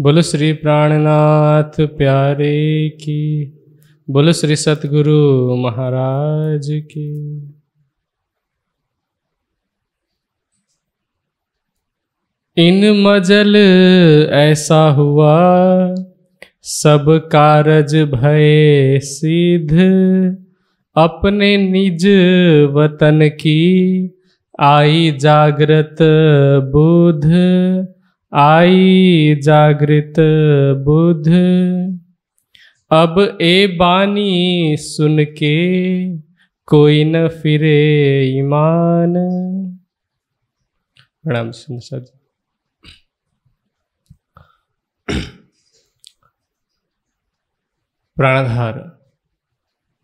बोल श्री प्राणनाथ प्यारे की बोल श्री सतगुरु महाराज की इन मजल ऐसा हुआ सब कारज भय सिद्ध अपने निज वतन की आई जागृत बुध आई जागृत बुध अब ए बानी सुन के कोई न फिरे ईमान प्रणाम सद प्राणाधार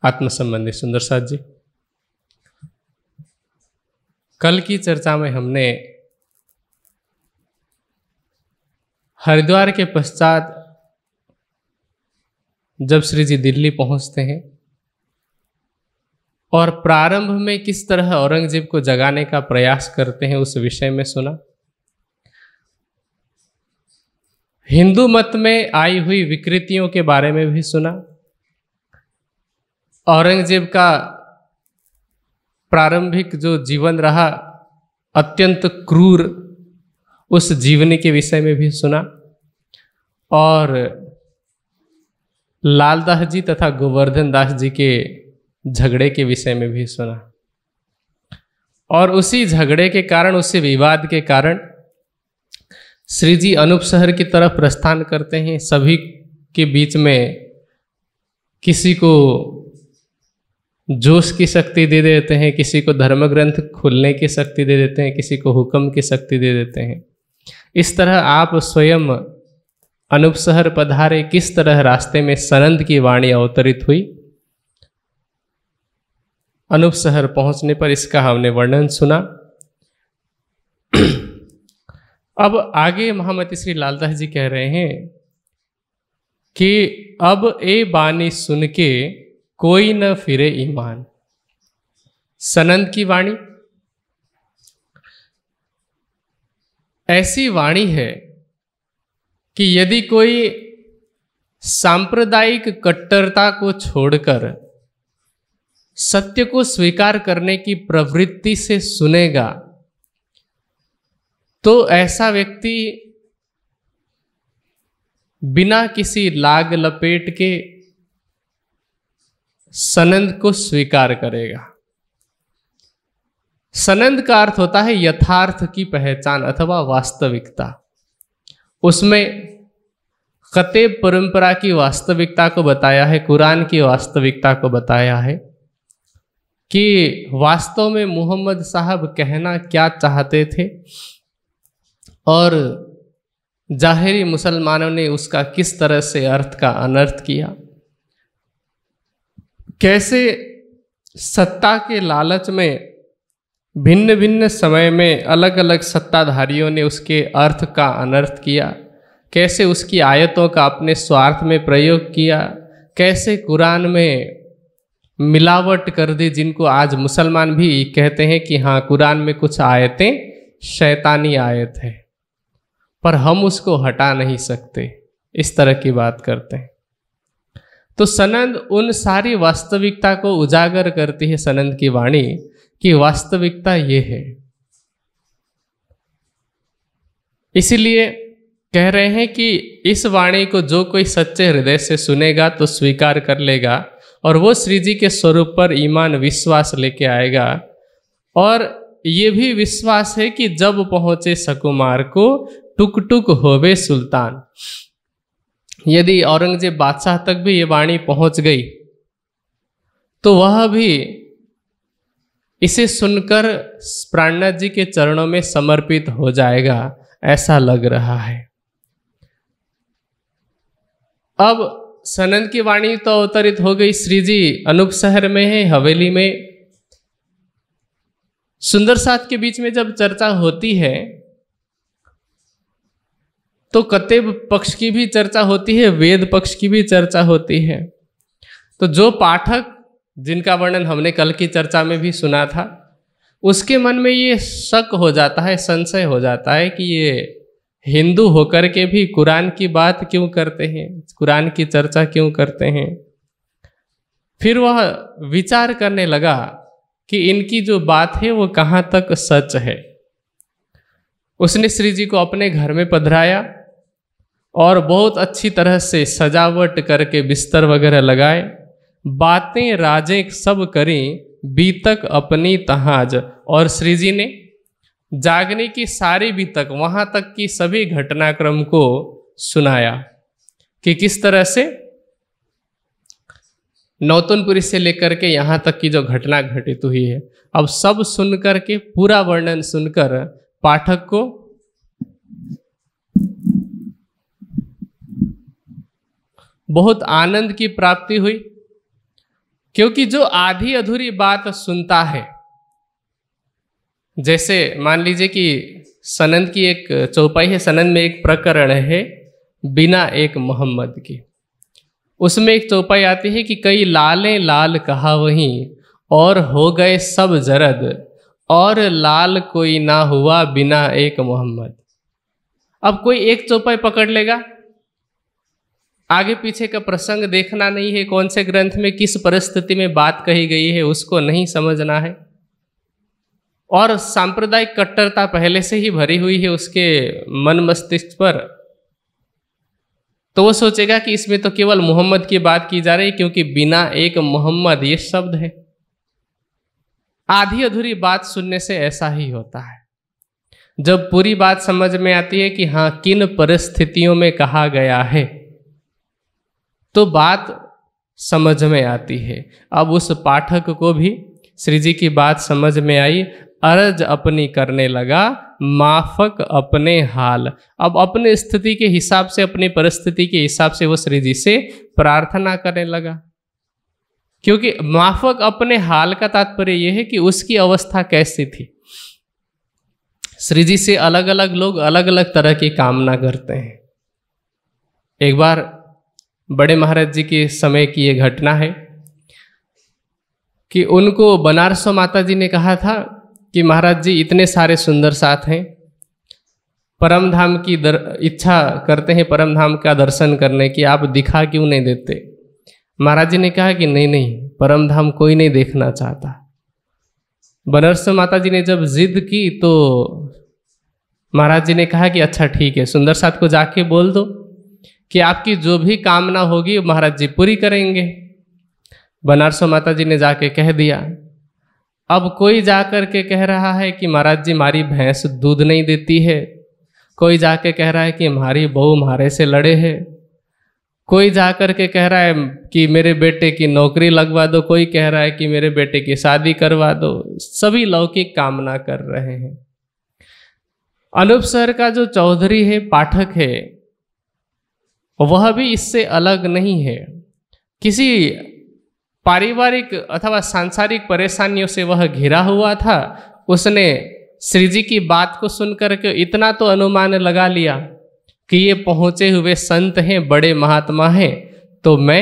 आत्म संबंधी सुंदर साथ जी कल की चर्चा में हमने हरिद्वार के पश्चात जब श्री जी दिल्ली पहुंचते हैं और प्रारंभ में किस तरह औरंगजेब को जगाने का प्रयास करते हैं उस विषय में सुना हिंदू मत में आई हुई विकृतियों के बारे में भी सुना औरंगजेब का प्रारंभिक जो जीवन रहा अत्यंत क्रूर उस जीवनी के विषय में भी सुना और लालदास जी तथा गोवर्धन दास जी के झगड़े के विषय में भी सुना और उसी झगड़े के कारण उसी विवाद के कारण श्री जी अनूप शहर की तरफ प्रस्थान करते हैं सभी के बीच में किसी को जोश की शक्ति दे देते हैं किसी को धर्म ग्रंथ खुलने की शक्ति दे देते हैं किसी को हुक्म की शक्ति दे देते हैं इस तरह आप स्वयं अनुपसहर पधारे किस तरह रास्ते में सनंद की वाणी अवतरित हुई अनुपसहर पहुंचने पर इसका हमने वर्णन सुना अब आगे महामति श्री लालदास जी कह रहे हैं कि अब ए बानी सुन के कोई न फिरे ईमान सनंद की वाणी ऐसी वाणी है कि यदि कोई सांप्रदायिक कट्टरता को छोड़कर सत्य को स्वीकार करने की प्रवृत्ति से सुनेगा तो ऐसा व्यक्ति बिना किसी लाग लपेट के सनंद को स्वीकार करेगा सनंद का अर्थ होता है यथार्थ की पहचान अथवा वास्तविकता उसमें खतेब परंपरा की वास्तविकता को बताया है कुरान की वास्तविकता को बताया है कि वास्तव में मोहम्मद साहब कहना क्या चाहते थे और जाहिरी मुसलमानों ने उसका किस तरह से अर्थ का अनर्थ किया कैसे सत्ता के लालच में भिन्न भिन्न समय में अलग अलग सत्ताधारियों ने उसके अर्थ का अनर्थ किया कैसे उसकी आयतों का अपने स्वार्थ में प्रयोग किया कैसे कुरान में मिलावट कर दी जिनको आज मुसलमान भी कहते हैं कि हाँ कुरान में कुछ आयतें शैतानी आयत है पर हम उसको हटा नहीं सकते इस तरह की बात करते हैं तो सनंद उन सारी वास्तविकता को उजागर करती है सनंद की वाणी कि वास्तविकता ये है इसलिए कह रहे हैं कि इस वाणी को जो कोई सच्चे हृदय से सुनेगा तो स्वीकार कर लेगा और वो श्री जी के स्वरूप पर ईमान विश्वास लेके आएगा और ये भी विश्वास है कि जब पहुंचे सकुमार को टुक टुक होवे सुल्तान यदि औरंगजेब बादशाह तक भी ये वाणी पहुंच गई तो वह भी इसे सुनकर प्राणनाथ जी के चरणों में समर्पित हो जाएगा ऐसा लग रहा है अब सनंद की वाणी तो अवतरित हो गई श्री जी अनूप शहर में है हवेली में सुंदर साथ के बीच में जब चर्चा होती है तो कतेब पक्ष की भी चर्चा होती है वेद पक्ष की भी चर्चा होती है तो जो पाठक जिनका वर्णन हमने कल की चर्चा में भी सुना था उसके मन में ये शक हो जाता है संशय हो जाता है कि ये हिंदू होकर के भी कुरान की बात क्यों करते हैं कुरान की चर्चा क्यों करते हैं फिर वह विचार करने लगा कि इनकी जो बात है वो कहाँ तक सच है उसने श्री जी को अपने घर में पधराया और बहुत अच्छी तरह से सजावट करके बिस्तर वगैरह लगाए बातें राजे सब करें बीतक अपनी तहाज और श्रीजी ने जागने की सारी बीतक वहाँ तक की सभी घटनाक्रम को सुनाया कि किस तरह से नौतनपुरी से लेकर के यहाँ तक की जो घटना घटित हुई है अब सब सुन के पूरा वर्णन सुनकर पाठक को बहुत आनंद की प्राप्ति हुई क्योंकि जो आधी अधूरी बात सुनता है जैसे मान लीजिए कि सनंद की एक चौपाई है सनंद में एक प्रकरण है बिना एक मोहम्मद के उसमें एक चौपाई आती है कि कई लालें लाल कहा वहीं और हो गए सब जरद और लाल कोई ना हुआ बिना एक मोहम्मद अब कोई एक चौपाई पकड़ लेगा आगे पीछे का प्रसंग देखना नहीं है कौन से ग्रंथ में किस परिस्थिति में बात कही गई है उसको नहीं समझना है और सांप्रदायिक कट्टरता पहले से ही भरी हुई है उसके मन मस्तिष्क पर तो वो सोचेगा कि इसमें तो केवल मोहम्मद की बात की जा रही है क्योंकि बिना एक मोहम्मद ये शब्द है आधी अधूरी बात सुनने से ऐसा ही होता है जब पूरी बात समझ में आती है कि हाँ किन परिस्थितियों में कहा गया है तो बात समझ में आती है अब उस पाठक को भी श्री जी की बात समझ में आई अर्ज अपनी करने लगा माफक अपने हाल अब अपने स्थिति के हिसाब से अपनी परिस्थिति के हिसाब से वो श्री जी से प्रार्थना करने लगा क्योंकि माफक अपने हाल का तात्पर्य यह है कि उसकी अवस्था कैसी थी श्री जी से अलग अलग लोग अलग अलग तरह की कामना करते हैं एक बार बड़े महाराज जी के समय की ये घटना है कि उनको बनारसो माता जी ने कहा था कि महाराज जी इतने सारे सुंदर साथ हैं परम धाम की दर, इच्छा करते हैं परम धाम का दर्शन करने की आप दिखा क्यों नहीं देते महाराज जी ने कहा कि नहीं नहीं परम धाम कोई नहीं देखना चाहता बनारस माता जी ने जब जिद की तो महाराज जी ने कहा कि अच्छा ठीक है सुंदर साथ को जाके बोल दो कि आपकी जो भी कामना होगी महाराज जी पूरी करेंगे बनारसो माता जी ने जाके कह दिया अब कोई जा कर के कह रहा है कि महाराज जी हमारी भैंस दूध नहीं देती है कोई जाके कह रहा है कि हमारी बहू हमारे से लड़े है कोई जा कर के कह रहा है कि मेरे बेटे की नौकरी लगवा दो कोई कह रहा है कि मेरे बेटे की शादी करवा दो सभी लौकिक कामना कर रहे हैं अनूप सर का जो चौधरी है पाठक है वह भी इससे अलग नहीं है किसी पारिवारिक अथवा सांसारिक परेशानियों से वह घिरा हुआ था उसने श्री जी की बात को सुनकर के इतना तो अनुमान लगा लिया कि ये पहुंचे हुए संत हैं बड़े महात्मा हैं तो मैं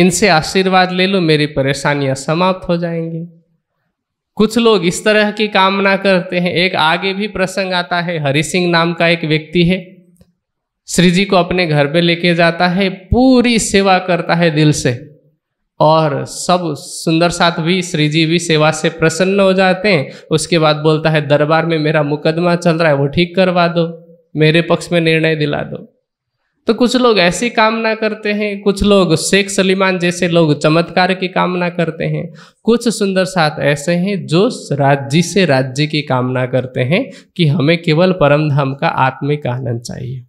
इनसे आशीर्वाद ले लूँ मेरी परेशानियां समाप्त हो जाएंगी कुछ लोग इस तरह की कामना करते हैं एक आगे भी प्रसंग आता है हरि सिंह नाम का एक व्यक्ति है श्री जी को अपने घर पे लेके जाता है पूरी सेवा करता है दिल से और सब सुंदर साथ भी श्री जी भी सेवा से प्रसन्न हो जाते हैं उसके बाद बोलता है दरबार में मेरा मुकदमा चल रहा है वो ठीक करवा दो मेरे पक्ष में निर्णय दिला दो तो कुछ लोग ऐसी कामना करते हैं कुछ लोग शेख सलीमान जैसे लोग चमत्कार की कामना करते हैं कुछ सुंदर साथ ऐसे हैं जो राज्य से राज्य की कामना करते हैं कि हमें केवल परमधाम का आत्मिक आनंद चाहिए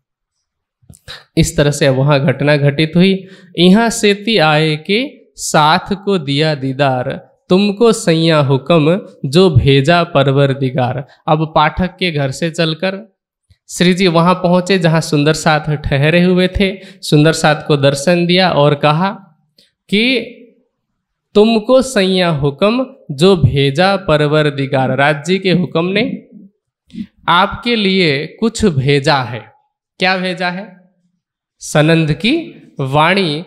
इस तरह से वहाँ घटना घटित हुई यहाँ सेती आए के साथ को दिया दीदार तुमको सैया हुक्म जो भेजा परवर दिगार अब पाठक के घर से चलकर श्री जी वहाँ पहुँचे जहाँ सुंदर साथ ठहरे हुए थे सुंदर साथ को दर्शन दिया और कहा कि तुमको सैया हुक्म जो भेजा परवर दिगार राज्य के हुक्म ने आपके लिए कुछ भेजा है क्या भेजा है सनंद की वाणी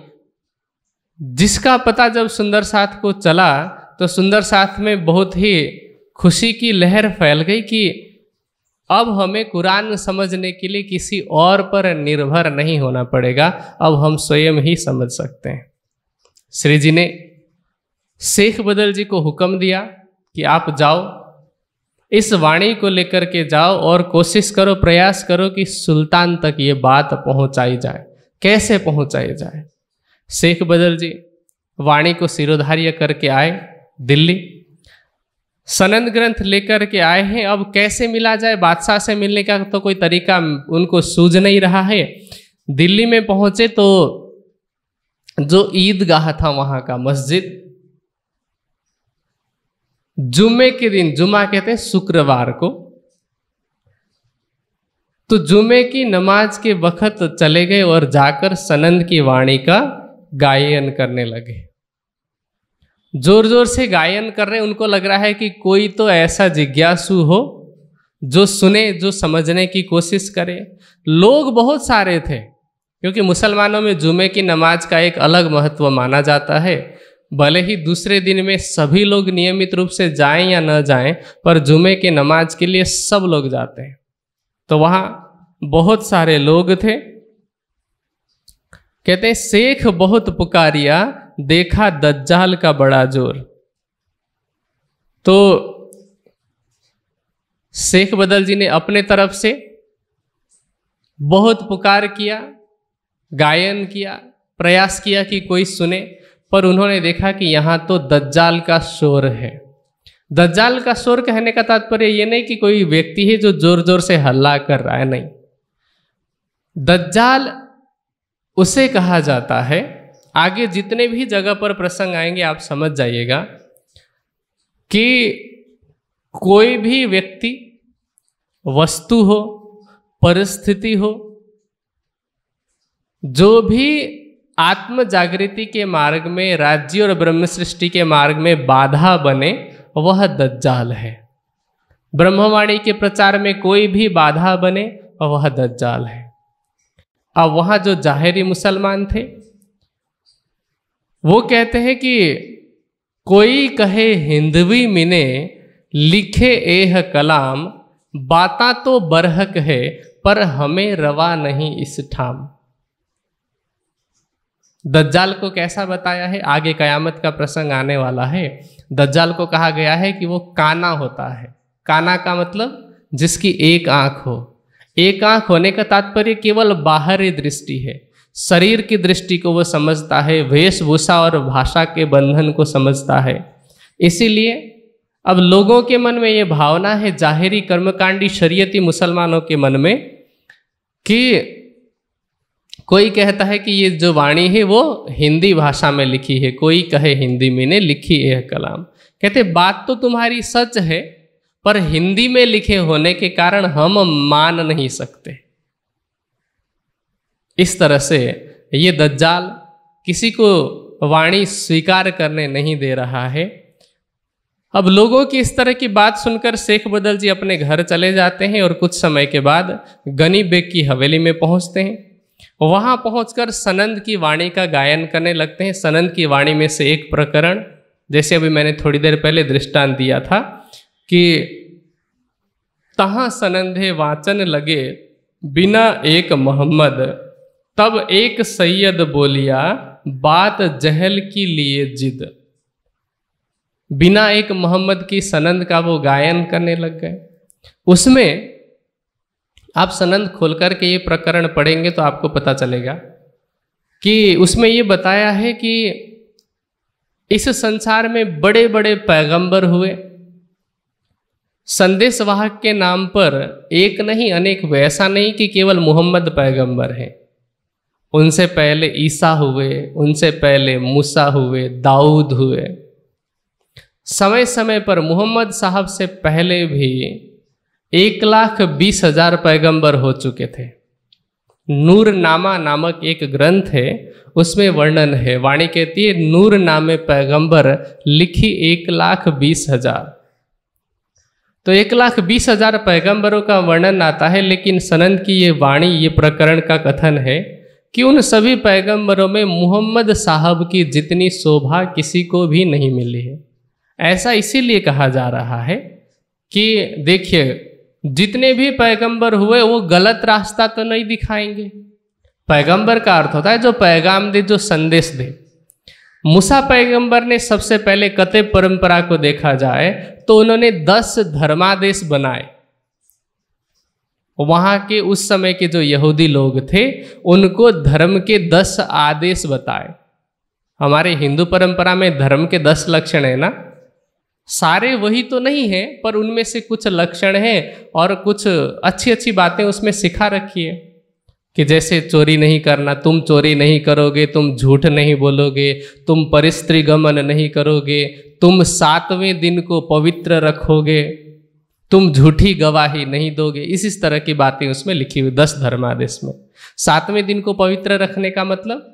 जिसका पता जब सुंदर साथ को चला तो सुंदर साथ में बहुत ही खुशी की लहर फैल गई कि अब हमें कुरान समझने के लिए किसी और पर निर्भर नहीं होना पड़ेगा अब हम स्वयं ही समझ सकते हैं श्री जी ने शेख बदल जी को हुक्म दिया कि आप जाओ इस वाणी को लेकर के जाओ और कोशिश करो प्रयास करो कि सुल्तान तक ये बात पहुंचाई जाए कैसे पहुंचाई जाए शेख बदल जी वाणी को सिरोधार्य करके आए दिल्ली सनंद ग्रंथ लेकर के आए हैं अब कैसे मिला जाए बादशाह से मिलने का तो कोई तरीका उनको सूझ नहीं रहा है दिल्ली में पहुंचे तो जो ईदगाह था वहाँ का मस्जिद जुमे के दिन जुमा कहते हैं शुक्रवार को तो जुमे की नमाज के वक्त चले गए और जाकर सनंद की वाणी का गायन करने लगे जोर जोर से गायन कर रहे उनको लग रहा है कि कोई तो ऐसा जिज्ञासु हो जो सुने जो समझने की कोशिश करे लोग बहुत सारे थे क्योंकि मुसलमानों में जुमे की नमाज का एक अलग महत्व माना जाता है भले ही दूसरे दिन में सभी लोग नियमित रूप से जाएं या न जाएं पर जुमे के नमाज के लिए सब लोग जाते हैं तो वहाँ बहुत सारे लोग थे कहते हैं शेख बहुत पुकारिया देखा दज्जाल का बड़ा जोर तो शेख बदल जी ने अपने तरफ से बहुत पुकार किया गायन किया प्रयास किया कि कोई सुने पर उन्होंने देखा कि यहाँ तो दज्जाल का शोर है दज्जाल का शोर कहने का तात्पर्य ये नहीं कि कोई व्यक्ति है जो जोर जोर से हल्ला कर रहा है नहीं दज्जाल उसे कहा जाता है आगे जितने भी जगह पर प्रसंग आएंगे आप समझ जाइएगा कि कोई भी व्यक्ति वस्तु हो परिस्थिति हो जो भी आत्म जागृति के मार्ग में राज्य और ब्रह्म सृष्टि के मार्ग में बाधा बने वह दज्जाल है ब्रह्मवाणी के प्रचार में कोई भी बाधा बने वह दज्जाल है अब वहाँ जो जाहिरी मुसलमान थे वो कहते हैं कि कोई कहे हिंदवी मिने लिखे एह कलाम बाता तो बरहक है पर हमें रवा नहीं इस ठाम दज्जाल को कैसा बताया है आगे कयामत का प्रसंग आने वाला है दज्जाल को कहा गया है कि वो काना होता है काना का मतलब जिसकी एक आंख हो एक आंख होने का तात्पर्य केवल बाहरी दृष्टि है शरीर की दृष्टि को वो समझता है वेशभूषा और भाषा के बंधन को समझता है इसीलिए अब लोगों के मन में ये भावना है जाहिरी कर्मकांडी शरीयती मुसलमानों के मन में कि कोई कहता है कि ये जो वाणी है वो हिंदी भाषा में लिखी है कोई कहे हिंदी में ने लिखी है कलाम कहते बात तो तुम्हारी सच है पर हिंदी में लिखे होने के कारण हम मान नहीं सकते इस तरह से ये दज्जाल किसी को वाणी स्वीकार करने नहीं दे रहा है अब लोगों की इस तरह की बात सुनकर शेख बदल जी अपने घर चले जाते हैं और कुछ समय के बाद गनी बेग की हवेली में पहुंचते हैं वहां पहुंचकर सनंद की वाणी का गायन करने लगते हैं सनंद की वाणी में से एक प्रकरण जैसे अभी मैंने थोड़ी देर पहले दृष्टांत दिया था कि तहाँ सनंदे वाचन लगे बिना एक मोहम्मद तब एक सैयद बोलिया बात जहल की लिए जिद बिना एक मोहम्मद की सनंद का वो गायन करने लग गए उसमें आप सनंद खोल करके ये प्रकरण पढ़ेंगे तो आपको पता चलेगा कि उसमें ये बताया है कि इस संसार में बड़े बड़े पैगंबर हुए संदेशवाहक के नाम पर एक नहीं अनेक हुए ऐसा नहीं कि केवल मोहम्मद पैगंबर हैं उनसे पहले ईसा हुए उनसे पहले मूसा हुए दाऊद हुए समय समय पर मोहम्मद साहब से पहले भी एक लाख बीस हजार पैगंबर हो चुके थे नूरनामा नामक एक ग्रंथ है उसमें वर्णन है वाणी कहती है नूर नामे पैगंबर लिखी एक लाख बीस हजार तो एक लाख बीस हजार पैगंबरों का वर्णन आता है लेकिन सनंद की ये वाणी ये प्रकरण का कथन है कि उन सभी पैगंबरों में मोहम्मद साहब की जितनी शोभा किसी को भी नहीं मिली है ऐसा इसीलिए कहा जा रहा है कि देखिए जितने भी पैगंबर हुए वो गलत रास्ता तो नहीं दिखाएंगे पैगंबर का अर्थ होता है जो पैगाम दे जो संदेश दे मूसा पैगंबर ने सबसे पहले कते परंपरा को देखा जाए तो उन्होंने दस धर्मादेश बनाए वहां के उस समय के जो यहूदी लोग थे उनको धर्म के दस आदेश बताए हमारे हिंदू परंपरा में धर्म के दस लक्षण है ना सारे वही तो नहीं है पर उनमें से कुछ लक्षण हैं और कुछ अच्छी अच्छी बातें उसमें सिखा रखी है कि जैसे चोरी नहीं करना तुम चोरी नहीं करोगे तुम झूठ नहीं बोलोगे तुम परिस्त्री गमन नहीं करोगे तुम सातवें दिन को पवित्र रखोगे तुम झूठी गवाही नहीं दोगे इस इस तरह की बातें उसमें लिखी हुई दस धर्मादेश में सातवें दिन को पवित्र रखने का मतलब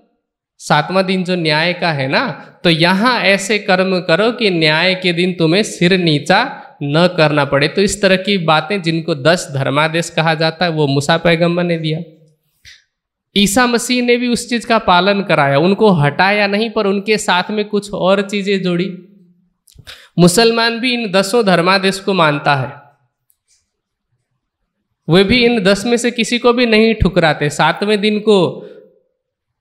सातवां दिन जो न्याय का है ना तो यहाँ ऐसे कर्म करो कि न्याय के दिन तुम्हें सिर नीचा न करना पड़े तो इस तरह की बातें जिनको दस धर्मादेश कहा जाता है वो मुसा पैगम्बर ने दिया ईसा मसीह ने भी उस चीज का पालन कराया उनको हटाया नहीं पर उनके साथ में कुछ और चीजें जोड़ी मुसलमान भी इन दसों धर्मादेश को मानता है वे भी इन दस में से किसी को भी नहीं ठुकराते सातवें दिन को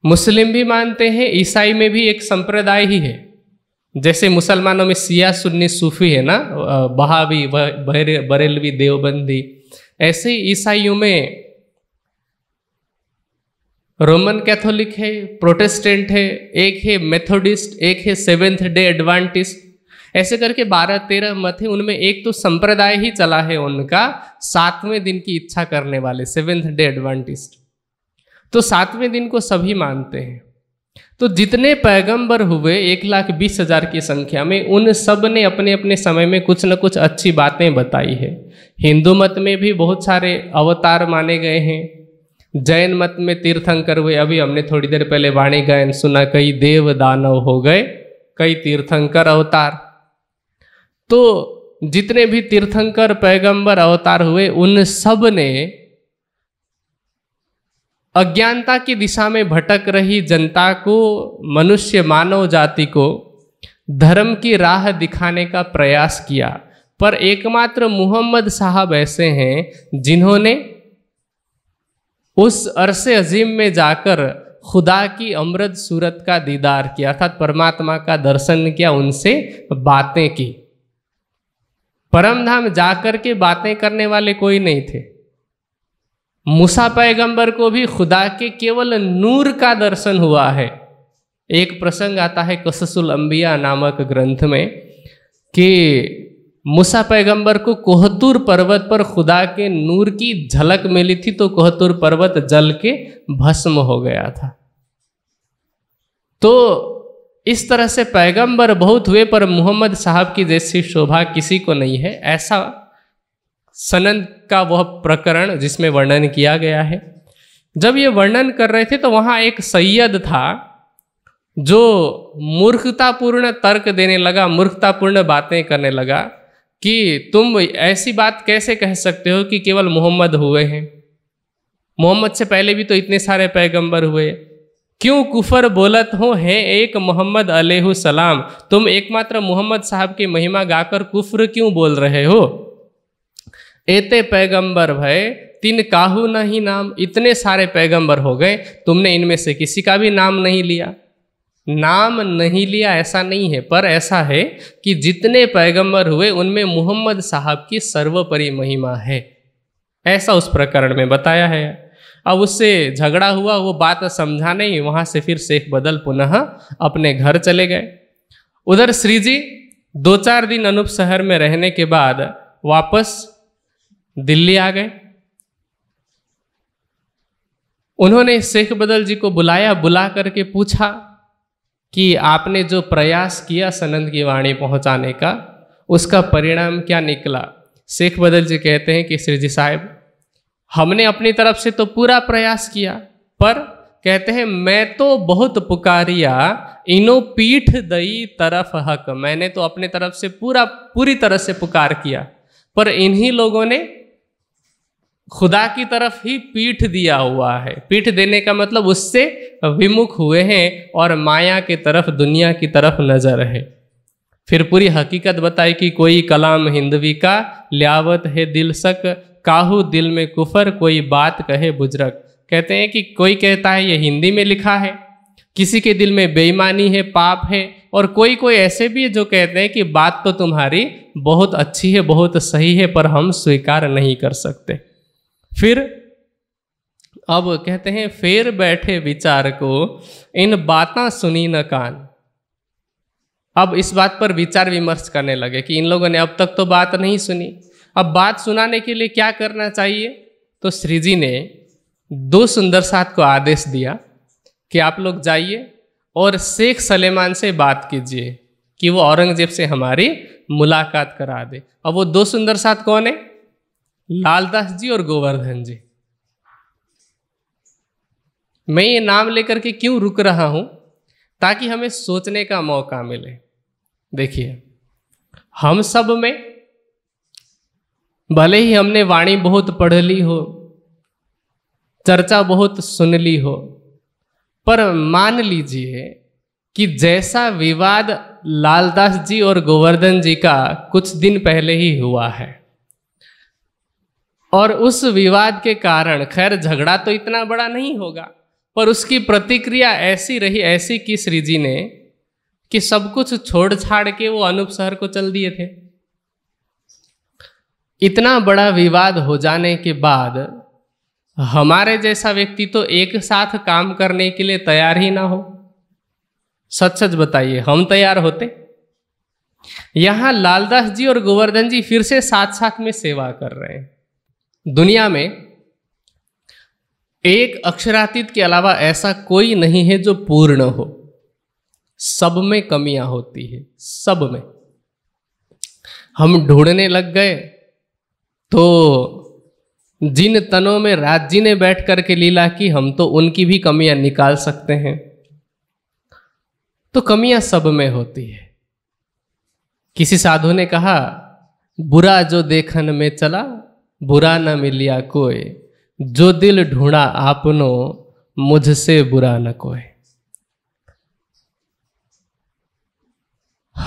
मुस्लिम भी मानते हैं ईसाई में भी एक संप्रदाय ही है जैसे मुसलमानों में सिया सुन्नी सूफी है ना बहावी बरेलवी देवबंदी ऐसे ईसाइयों में रोमन कैथोलिक है प्रोटेस्टेंट है एक है मेथोडिस्ट एक है सेवेंथ डे एडवांटिस्ट ऐसे करके बारह तेरह मत है उनमें एक तो संप्रदाय ही चला है उनका सातवें दिन की इच्छा करने वाले सेवेंथ डे एडवांटिस्ट तो सातवें दिन को सभी मानते हैं तो जितने पैगंबर हुए एक लाख बीस हजार की संख्या में उन सब ने अपने अपने समय में कुछ न कुछ अच्छी बातें बताई है हिंदू मत में भी बहुत सारे अवतार माने गए हैं जैन मत में तीर्थंकर हुए अभी हमने थोड़ी देर पहले वाणी गायन सुना कई देव दानव हो गए कई तीर्थंकर अवतार तो जितने भी तीर्थंकर पैगंबर अवतार हुए उन सब ने अज्ञानता की दिशा में भटक रही जनता को मनुष्य मानव जाति को धर्म की राह दिखाने का प्रयास किया पर एकमात्र मुहम्मद साहब ऐसे हैं जिन्होंने उस अरसे अजीम में जाकर खुदा की अमृत सूरत का दीदार किया अर्थात परमात्मा का दर्शन किया उनसे बातें की परमधाम जाकर के बातें करने वाले कोई नहीं थे मूसा पैगंबर को भी खुदा के केवल नूर का दर्शन हुआ है एक प्रसंग आता है कससुल अंबिया नामक ग्रंथ में कि मूसा पैगंबर को कोहतूर पर्वत पर खुदा के नूर की झलक मिली थी तो कोहतूर पर्वत जल के भस्म हो गया था तो इस तरह से पैगंबर बहुत हुए पर मोहम्मद साहब की जैसी शोभा किसी को नहीं है ऐसा सनंद का वह प्रकरण जिसमें वर्णन किया गया है जब ये वर्णन कर रहे थे तो वहाँ एक सैयद था जो मूर्खतापूर्ण तर्क देने लगा मूर्खतापूर्ण बातें करने लगा कि तुम ऐसी बात कैसे कह सकते हो कि केवल मोहम्मद हुए हैं मोहम्मद से पहले भी तो इतने सारे पैगंबर हुए क्यों कुफर बोलत हो है एक मोहम्मद सलाम तुम एकमात्र मोहम्मद साहब की महिमा गाकर कुफर क्यों बोल रहे हो एते पैगंबर भय तीन काहू नहीं नाम इतने सारे पैगंबर हो गए तुमने इनमें से किसी का भी नाम नहीं लिया नाम नहीं लिया ऐसा नहीं है पर ऐसा है कि जितने पैगंबर हुए उनमें मोहम्मद साहब की सर्वोपरि महिमा है ऐसा उस प्रकरण में बताया है अब उससे झगड़ा हुआ वो बात समझा नहीं वहाँ से फिर शेख बदल पुनः अपने घर चले गए उधर श्री जी दो चार दिन अनूप शहर में रहने के बाद वापस दिल्ली आ गए उन्होंने शेख बदल जी को बुलाया बुला करके पूछा कि आपने जो प्रयास किया सनंद की वाणी पहुंचाने का उसका परिणाम क्या निकला शेख बदल जी कहते हैं कि श्री जी साहब हमने अपनी तरफ से तो पूरा प्रयास किया पर कहते हैं मैं तो बहुत पुकारिया इनो पीठ दई तरफ हक मैंने तो अपने तरफ से पूरा पूरी तरह से पुकार किया पर इन्हीं लोगों ने खुदा की तरफ ही पीठ दिया हुआ है पीठ देने का मतलब उससे विमुख हुए हैं और माया के तरफ दुनिया की तरफ नजर है फिर पूरी हकीकत बताई कि कोई कलाम हिंदवी का लियावत है दिल सक काहू दिल में कुफर कोई बात कहे बुजरक कहते हैं कि कोई कहता है ये हिंदी में लिखा है किसी के दिल में बेईमानी है पाप है और कोई कोई ऐसे भी है जो कहते हैं कि बात तो तुम्हारी बहुत अच्छी है बहुत सही है पर हम स्वीकार नहीं कर सकते फिर अब कहते हैं फेर बैठे विचार को इन बातें सुनी न कान अब इस बात पर विचार विमर्श करने लगे कि इन लोगों ने अब तक तो बात नहीं सुनी अब बात सुनाने के लिए क्या करना चाहिए तो श्री जी ने दो सुंदर साथ को आदेश दिया कि आप लोग जाइए और शेख सलेमान से बात कीजिए कि वो औरंगजेब से हमारी मुलाकात करा दे अब वो दो सुंदर साथ कौन है हम्म। लालदास जी और गोवर्धन जी मैं ये नाम लेकर के क्यों रुक रहा हूं ताकि हमें सोचने का मौका मिले देखिए हम सब में भले ही हमने वाणी बहुत पढ़ ली हो चर्चा बहुत सुन ली हो पर मान लीजिए कि जैसा विवाद लालदास जी और गोवर्धन जी का कुछ दिन पहले ही हुआ है और उस विवाद के कारण खैर झगड़ा तो इतना बड़ा नहीं होगा पर उसकी प्रतिक्रिया ऐसी रही ऐसी की श्रीजी ने कि सब कुछ छोड़ छाड़ के वो अनूप शहर को चल दिए थे इतना बड़ा विवाद हो जाने के बाद हमारे जैसा व्यक्ति तो एक साथ काम करने के लिए तैयार ही ना हो सच सच बताइए हम तैयार होते यहां लालदास जी और गोवर्धन जी फिर से साथ साथ में सेवा कर रहे हैं दुनिया में एक अक्षरातीत के अलावा ऐसा कोई नहीं है जो पूर्ण हो सब में कमियां होती है सब में हम ढूंढने लग गए तो जिन तनों में राज जी ने बैठ करके लीला की हम तो उनकी भी कमियां निकाल सकते हैं तो कमियां सब में होती है किसी साधु ने कहा बुरा जो देखन में चला बुरा न मिलिया कोई जो दिल ढूंढा आपनो मुझसे बुरा न कोई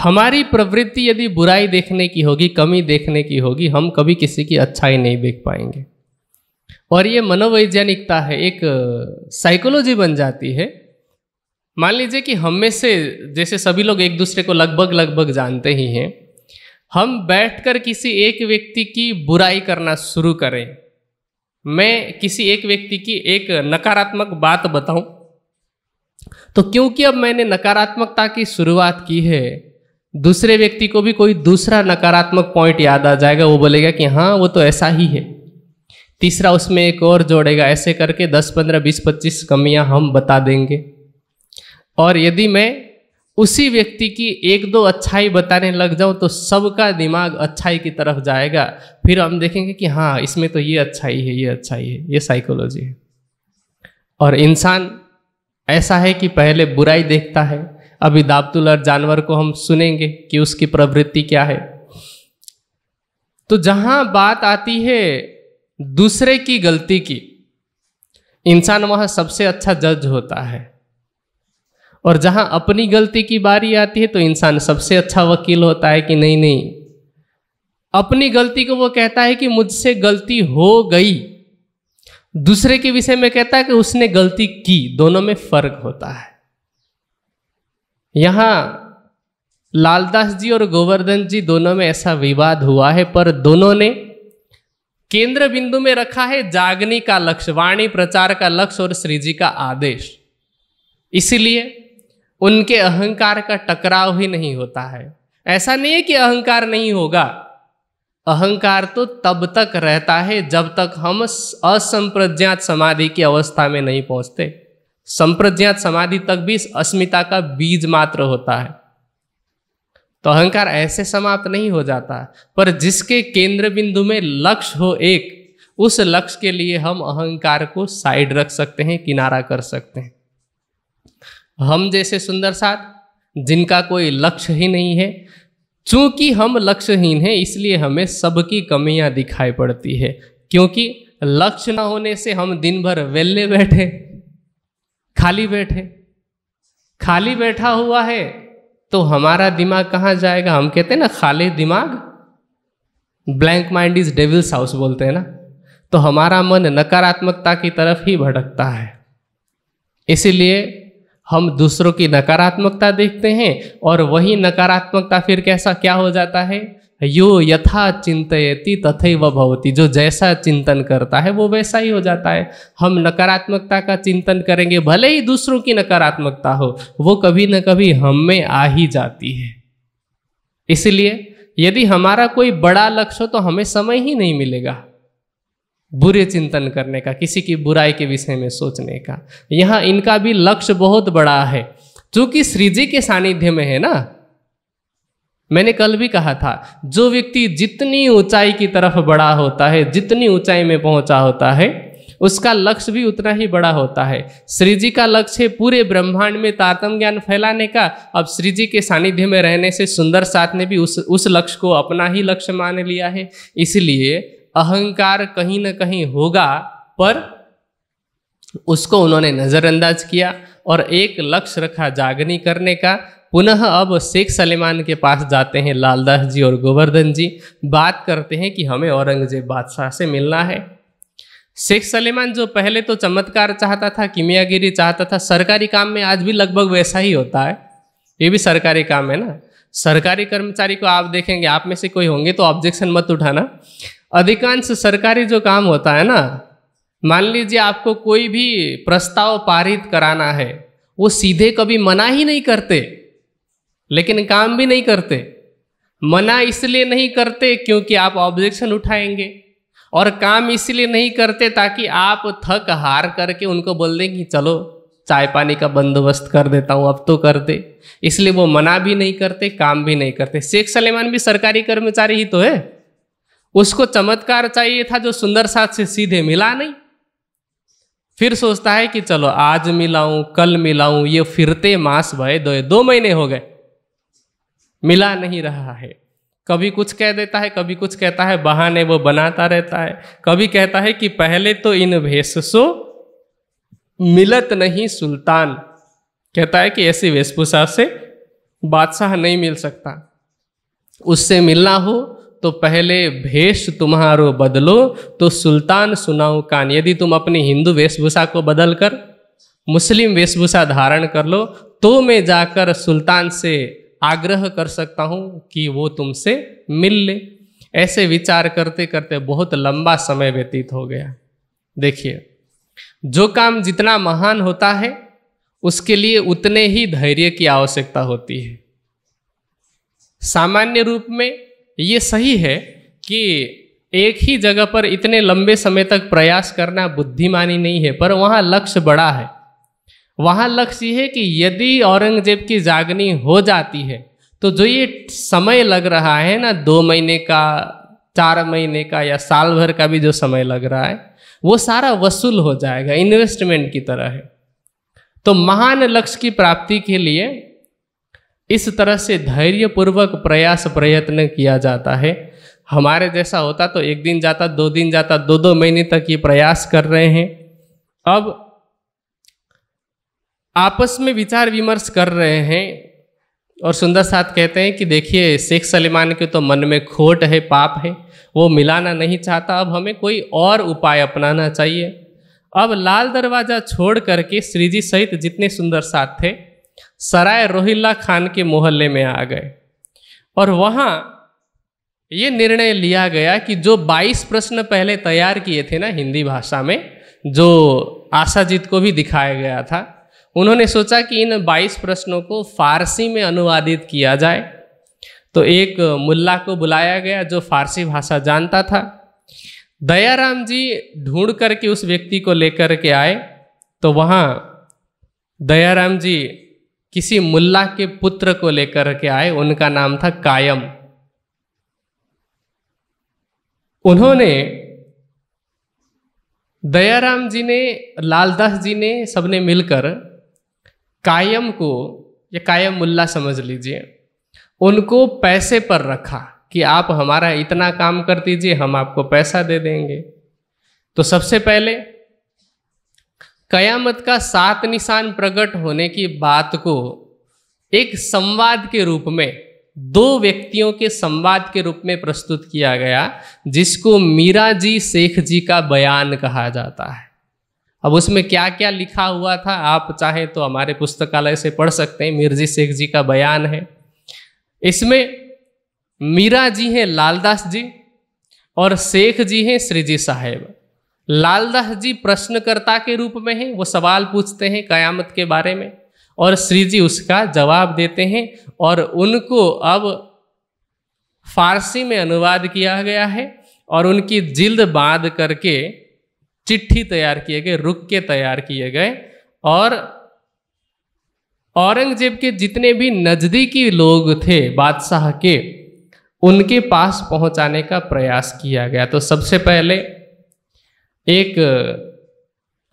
हमारी प्रवृत्ति यदि बुराई देखने की होगी कमी देखने की होगी हम कभी किसी की अच्छाई नहीं देख पाएंगे और ये मनोवैज्ञानिकता है एक साइकोलॉजी बन जाती है मान लीजिए कि हम में से जैसे सभी लोग एक दूसरे को लगभग लगभग जानते ही हैं हम बैठकर किसी एक व्यक्ति की बुराई करना शुरू करें मैं किसी एक व्यक्ति की एक नकारात्मक बात बताऊं तो क्योंकि अब मैंने नकारात्मकता की शुरुआत की है दूसरे व्यक्ति को भी कोई दूसरा नकारात्मक पॉइंट याद आ जाएगा वो बोलेगा कि हाँ वो तो ऐसा ही है तीसरा उसमें एक और जोड़ेगा ऐसे करके 10, 15, 20, 25 कमियां हम बता देंगे और यदि मैं उसी व्यक्ति की एक दो अच्छाई बताने लग जाऊं तो सबका दिमाग अच्छाई की तरफ जाएगा फिर हम देखेंगे कि हाँ इसमें तो ये अच्छाई है ये अच्छाई है ये साइकोलॉजी है और इंसान ऐसा है कि पहले बुराई देखता है अभी दाबतुल और जानवर को हम सुनेंगे कि उसकी प्रवृत्ति क्या है तो जहां बात आती है दूसरे की गलती की इंसान वहां सबसे अच्छा जज होता है और जहां अपनी गलती की बारी आती है तो इंसान सबसे अच्छा वकील होता है कि नहीं नहीं अपनी गलती को वो कहता है कि मुझसे गलती हो गई दूसरे के विषय में कहता है कि उसने गलती की दोनों में फर्क होता है यहां लालदास जी और गोवर्धन जी दोनों में ऐसा विवाद हुआ है पर दोनों ने केंद्र बिंदु में रखा है जागनी का लक्ष्य वाणी प्रचार का लक्ष्य और श्री जी का आदेश इसलिए उनके अहंकार का टकराव ही नहीं होता है ऐसा नहीं है कि अहंकार नहीं होगा अहंकार तो तब तक रहता है जब तक हम असंप्रज्ञात समाधि की अवस्था में नहीं पहुंचते संप्रज्ञात समाधि तक भी अस्मिता का बीज मात्र होता है तो अहंकार ऐसे समाप्त नहीं हो जाता पर जिसके केंद्र बिंदु में लक्ष्य हो एक उस लक्ष्य के लिए हम अहंकार को साइड रख सकते हैं किनारा कर सकते हैं हम जैसे सुंदर साथ जिनका कोई लक्ष्य ही नहीं है चूंकि हम लक्ष्यहीन हैं इसलिए हमें सबकी कमियां दिखाई पड़ती है क्योंकि लक्ष्य ना होने से हम दिन भर वेल्ले बैठे खाली बैठे खाली बैठा हुआ है तो हमारा दिमाग कहाँ जाएगा हम कहते हैं ना खाली दिमाग blank mind is devil's house बोलते हैं ना तो हमारा मन नकारात्मकता की तरफ ही भटकता है इसीलिए हम दूसरों की नकारात्मकता देखते हैं और वही नकारात्मकता फिर कैसा क्या हो जाता है यो यथा चिंतती चिंतयति व भवती जो जैसा चिंतन करता है वो वैसा ही हो जाता है हम नकारात्मकता का चिंतन करेंगे भले ही दूसरों की नकारात्मकता हो वो कभी न कभी हम में आ ही जाती है इसलिए यदि हमारा कोई बड़ा लक्ष्य हो तो हमें समय ही नहीं मिलेगा बुरे चिंतन करने का किसी की बुराई के विषय में सोचने का यहाँ इनका भी लक्ष्य बहुत बड़ा है चूंकि श्रीजी के सानिध्य में है ना मैंने कल भी कहा था जो व्यक्ति जितनी ऊंचाई की तरफ बड़ा होता है जितनी ऊंचाई में पहुंचा होता है उसका लक्ष्य भी उतना ही बड़ा होता है श्री जी का लक्ष्य है पूरे ब्रह्मांड में तारतम ज्ञान फैलाने का अब श्री जी के सानिध्य में रहने से सुंदर साथ ने भी उस उस लक्ष्य को अपना ही लक्ष्य मान लिया है इसलिए अहंकार कहीं ना कहीं होगा पर उसको उन्होंने नज़रअंदाज किया और एक लक्ष्य रखा जागनी करने का पुनः अब शेख सलेमान के पास जाते हैं लालदास जी और गोवर्धन जी बात करते हैं कि हमें औरंगजेब बादशाह से मिलना है शेख सलेमान जो पहले तो चमत्कार चाहता था किमियागिरी चाहता था सरकारी काम में आज भी लगभग वैसा ही होता है ये भी सरकारी काम है ना सरकारी कर्मचारी को आप देखेंगे आप में से कोई होंगे तो ऑब्जेक्शन मत उठाना अधिकांश सरकारी जो काम होता है ना मान लीजिए आपको कोई भी प्रस्ताव पारित कराना है वो सीधे कभी मना ही नहीं करते लेकिन काम भी नहीं करते मना इसलिए नहीं करते क्योंकि आप ऑब्जेक्शन उठाएंगे और काम इसलिए नहीं करते ताकि आप थक हार करके उनको बोल दें कि चलो चाय पानी का बंदोबस्त कर देता हूँ अब तो कर दे इसलिए वो मना भी नहीं करते काम भी नहीं करते शेख सलेमान भी सरकारी कर्मचारी ही तो है उसको चमत्कार चाहिए था जो सुंदर साथ से सीधे मिला नहीं फिर सोचता है कि चलो आज मिलाऊं कल मिलाऊं ये फिरते मास भय दो, दो महीने हो गए मिला नहीं रहा है कभी कुछ कह देता है कभी कुछ कहता है बहाने वो बनाता रहता है कभी कहता है कि पहले तो इन भेषसो मिलत नहीं सुल्तान कहता है कि ऐसी वेशभूषा से बादशाह नहीं मिल सकता उससे मिलना हो तो पहले भेष तुम्हारो बदलो तो सुल्तान सुनाऊ कान यदि तुम अपनी हिंदू वेशभूषा को बदल कर मुस्लिम वेशभूषा धारण कर लो तो मैं जाकर सुल्तान से आग्रह कर सकता हूँ कि वो तुमसे मिल ले ऐसे विचार करते करते बहुत लंबा समय व्यतीत हो गया देखिए जो काम जितना महान होता है उसके लिए उतने ही धैर्य की आवश्यकता होती है सामान्य रूप में ये सही है कि एक ही जगह पर इतने लंबे समय तक प्रयास करना बुद्धिमानी नहीं है पर वहाँ लक्ष्य बड़ा है वहाँ लक्ष्य ये है कि यदि औरंगजेब की जागनी हो जाती है तो जो ये समय लग रहा है ना दो महीने का चार महीने का या साल भर का भी जो समय लग रहा है वो सारा वसूल हो जाएगा इन्वेस्टमेंट की तरह है तो महान लक्ष्य की प्राप्ति के लिए इस तरह से धैर्यपूर्वक प्रयास प्रयत्न किया जाता है हमारे जैसा होता तो एक दिन जाता दो दिन जाता दो दो महीने तक ये प्रयास कर रहे हैं अब आपस में विचार विमर्श कर रहे हैं और सुंदर साथ कहते हैं कि देखिए शेख सलीमान के तो मन में खोट है पाप है वो मिलाना नहीं चाहता अब हमें कोई और उपाय अपनाना चाहिए अब लाल दरवाज़ा छोड़ करके श्रीजी सहित जितने सुंदर साथ थे सराय रोहिल्ला खान के मोहल्ले में आ गए और वहाँ ये निर्णय लिया गया कि जो 22 प्रश्न पहले तैयार किए थे ना हिंदी भाषा में जो आशाजीत को भी दिखाया गया था उन्होंने सोचा कि इन 22 प्रश्नों को फारसी में अनुवादित किया जाए तो एक मुल्ला को बुलाया गया जो फारसी भाषा जानता था दयाराम जी ढूंढ करके उस व्यक्ति को लेकर के आए तो वहाँ दयाराम जी किसी मुल्ला के पुत्र को लेकर के आए उनका नाम था कायम उन्होंने दयाराम जी ने लालदास जी ने सबने मिलकर कायम को या कायम मुल्ला समझ लीजिए उनको पैसे पर रखा कि आप हमारा इतना काम कर दीजिए हम आपको पैसा दे देंगे तो सबसे पहले कयामत का सात निशान प्रकट होने की बात को एक संवाद के रूप में दो व्यक्तियों के संवाद के रूप में प्रस्तुत किया गया जिसको मीरा जी शेख जी का बयान कहा जाता है अब उसमें क्या क्या लिखा हुआ था आप चाहें तो हमारे पुस्तकालय से पढ़ सकते हैं मिर्जी शेख जी का बयान है इसमें मीरा जी हैं लालदास जी और शेख जी हैं श्रीजी साहेब लालदास जी प्रश्नकर्ता के रूप में हैं वो सवाल पूछते हैं कयामत के बारे में और श्री जी उसका जवाब देते हैं और उनको अब फारसी में अनुवाद किया गया है और उनकी जिल्द बांध करके चिट्ठी तैयार किए गए रुक के तैयार किए गए और औरंगजेब के जितने भी नज़दीकी लोग थे बादशाह के उनके पास पहुंचाने का प्रयास किया गया तो सबसे पहले एक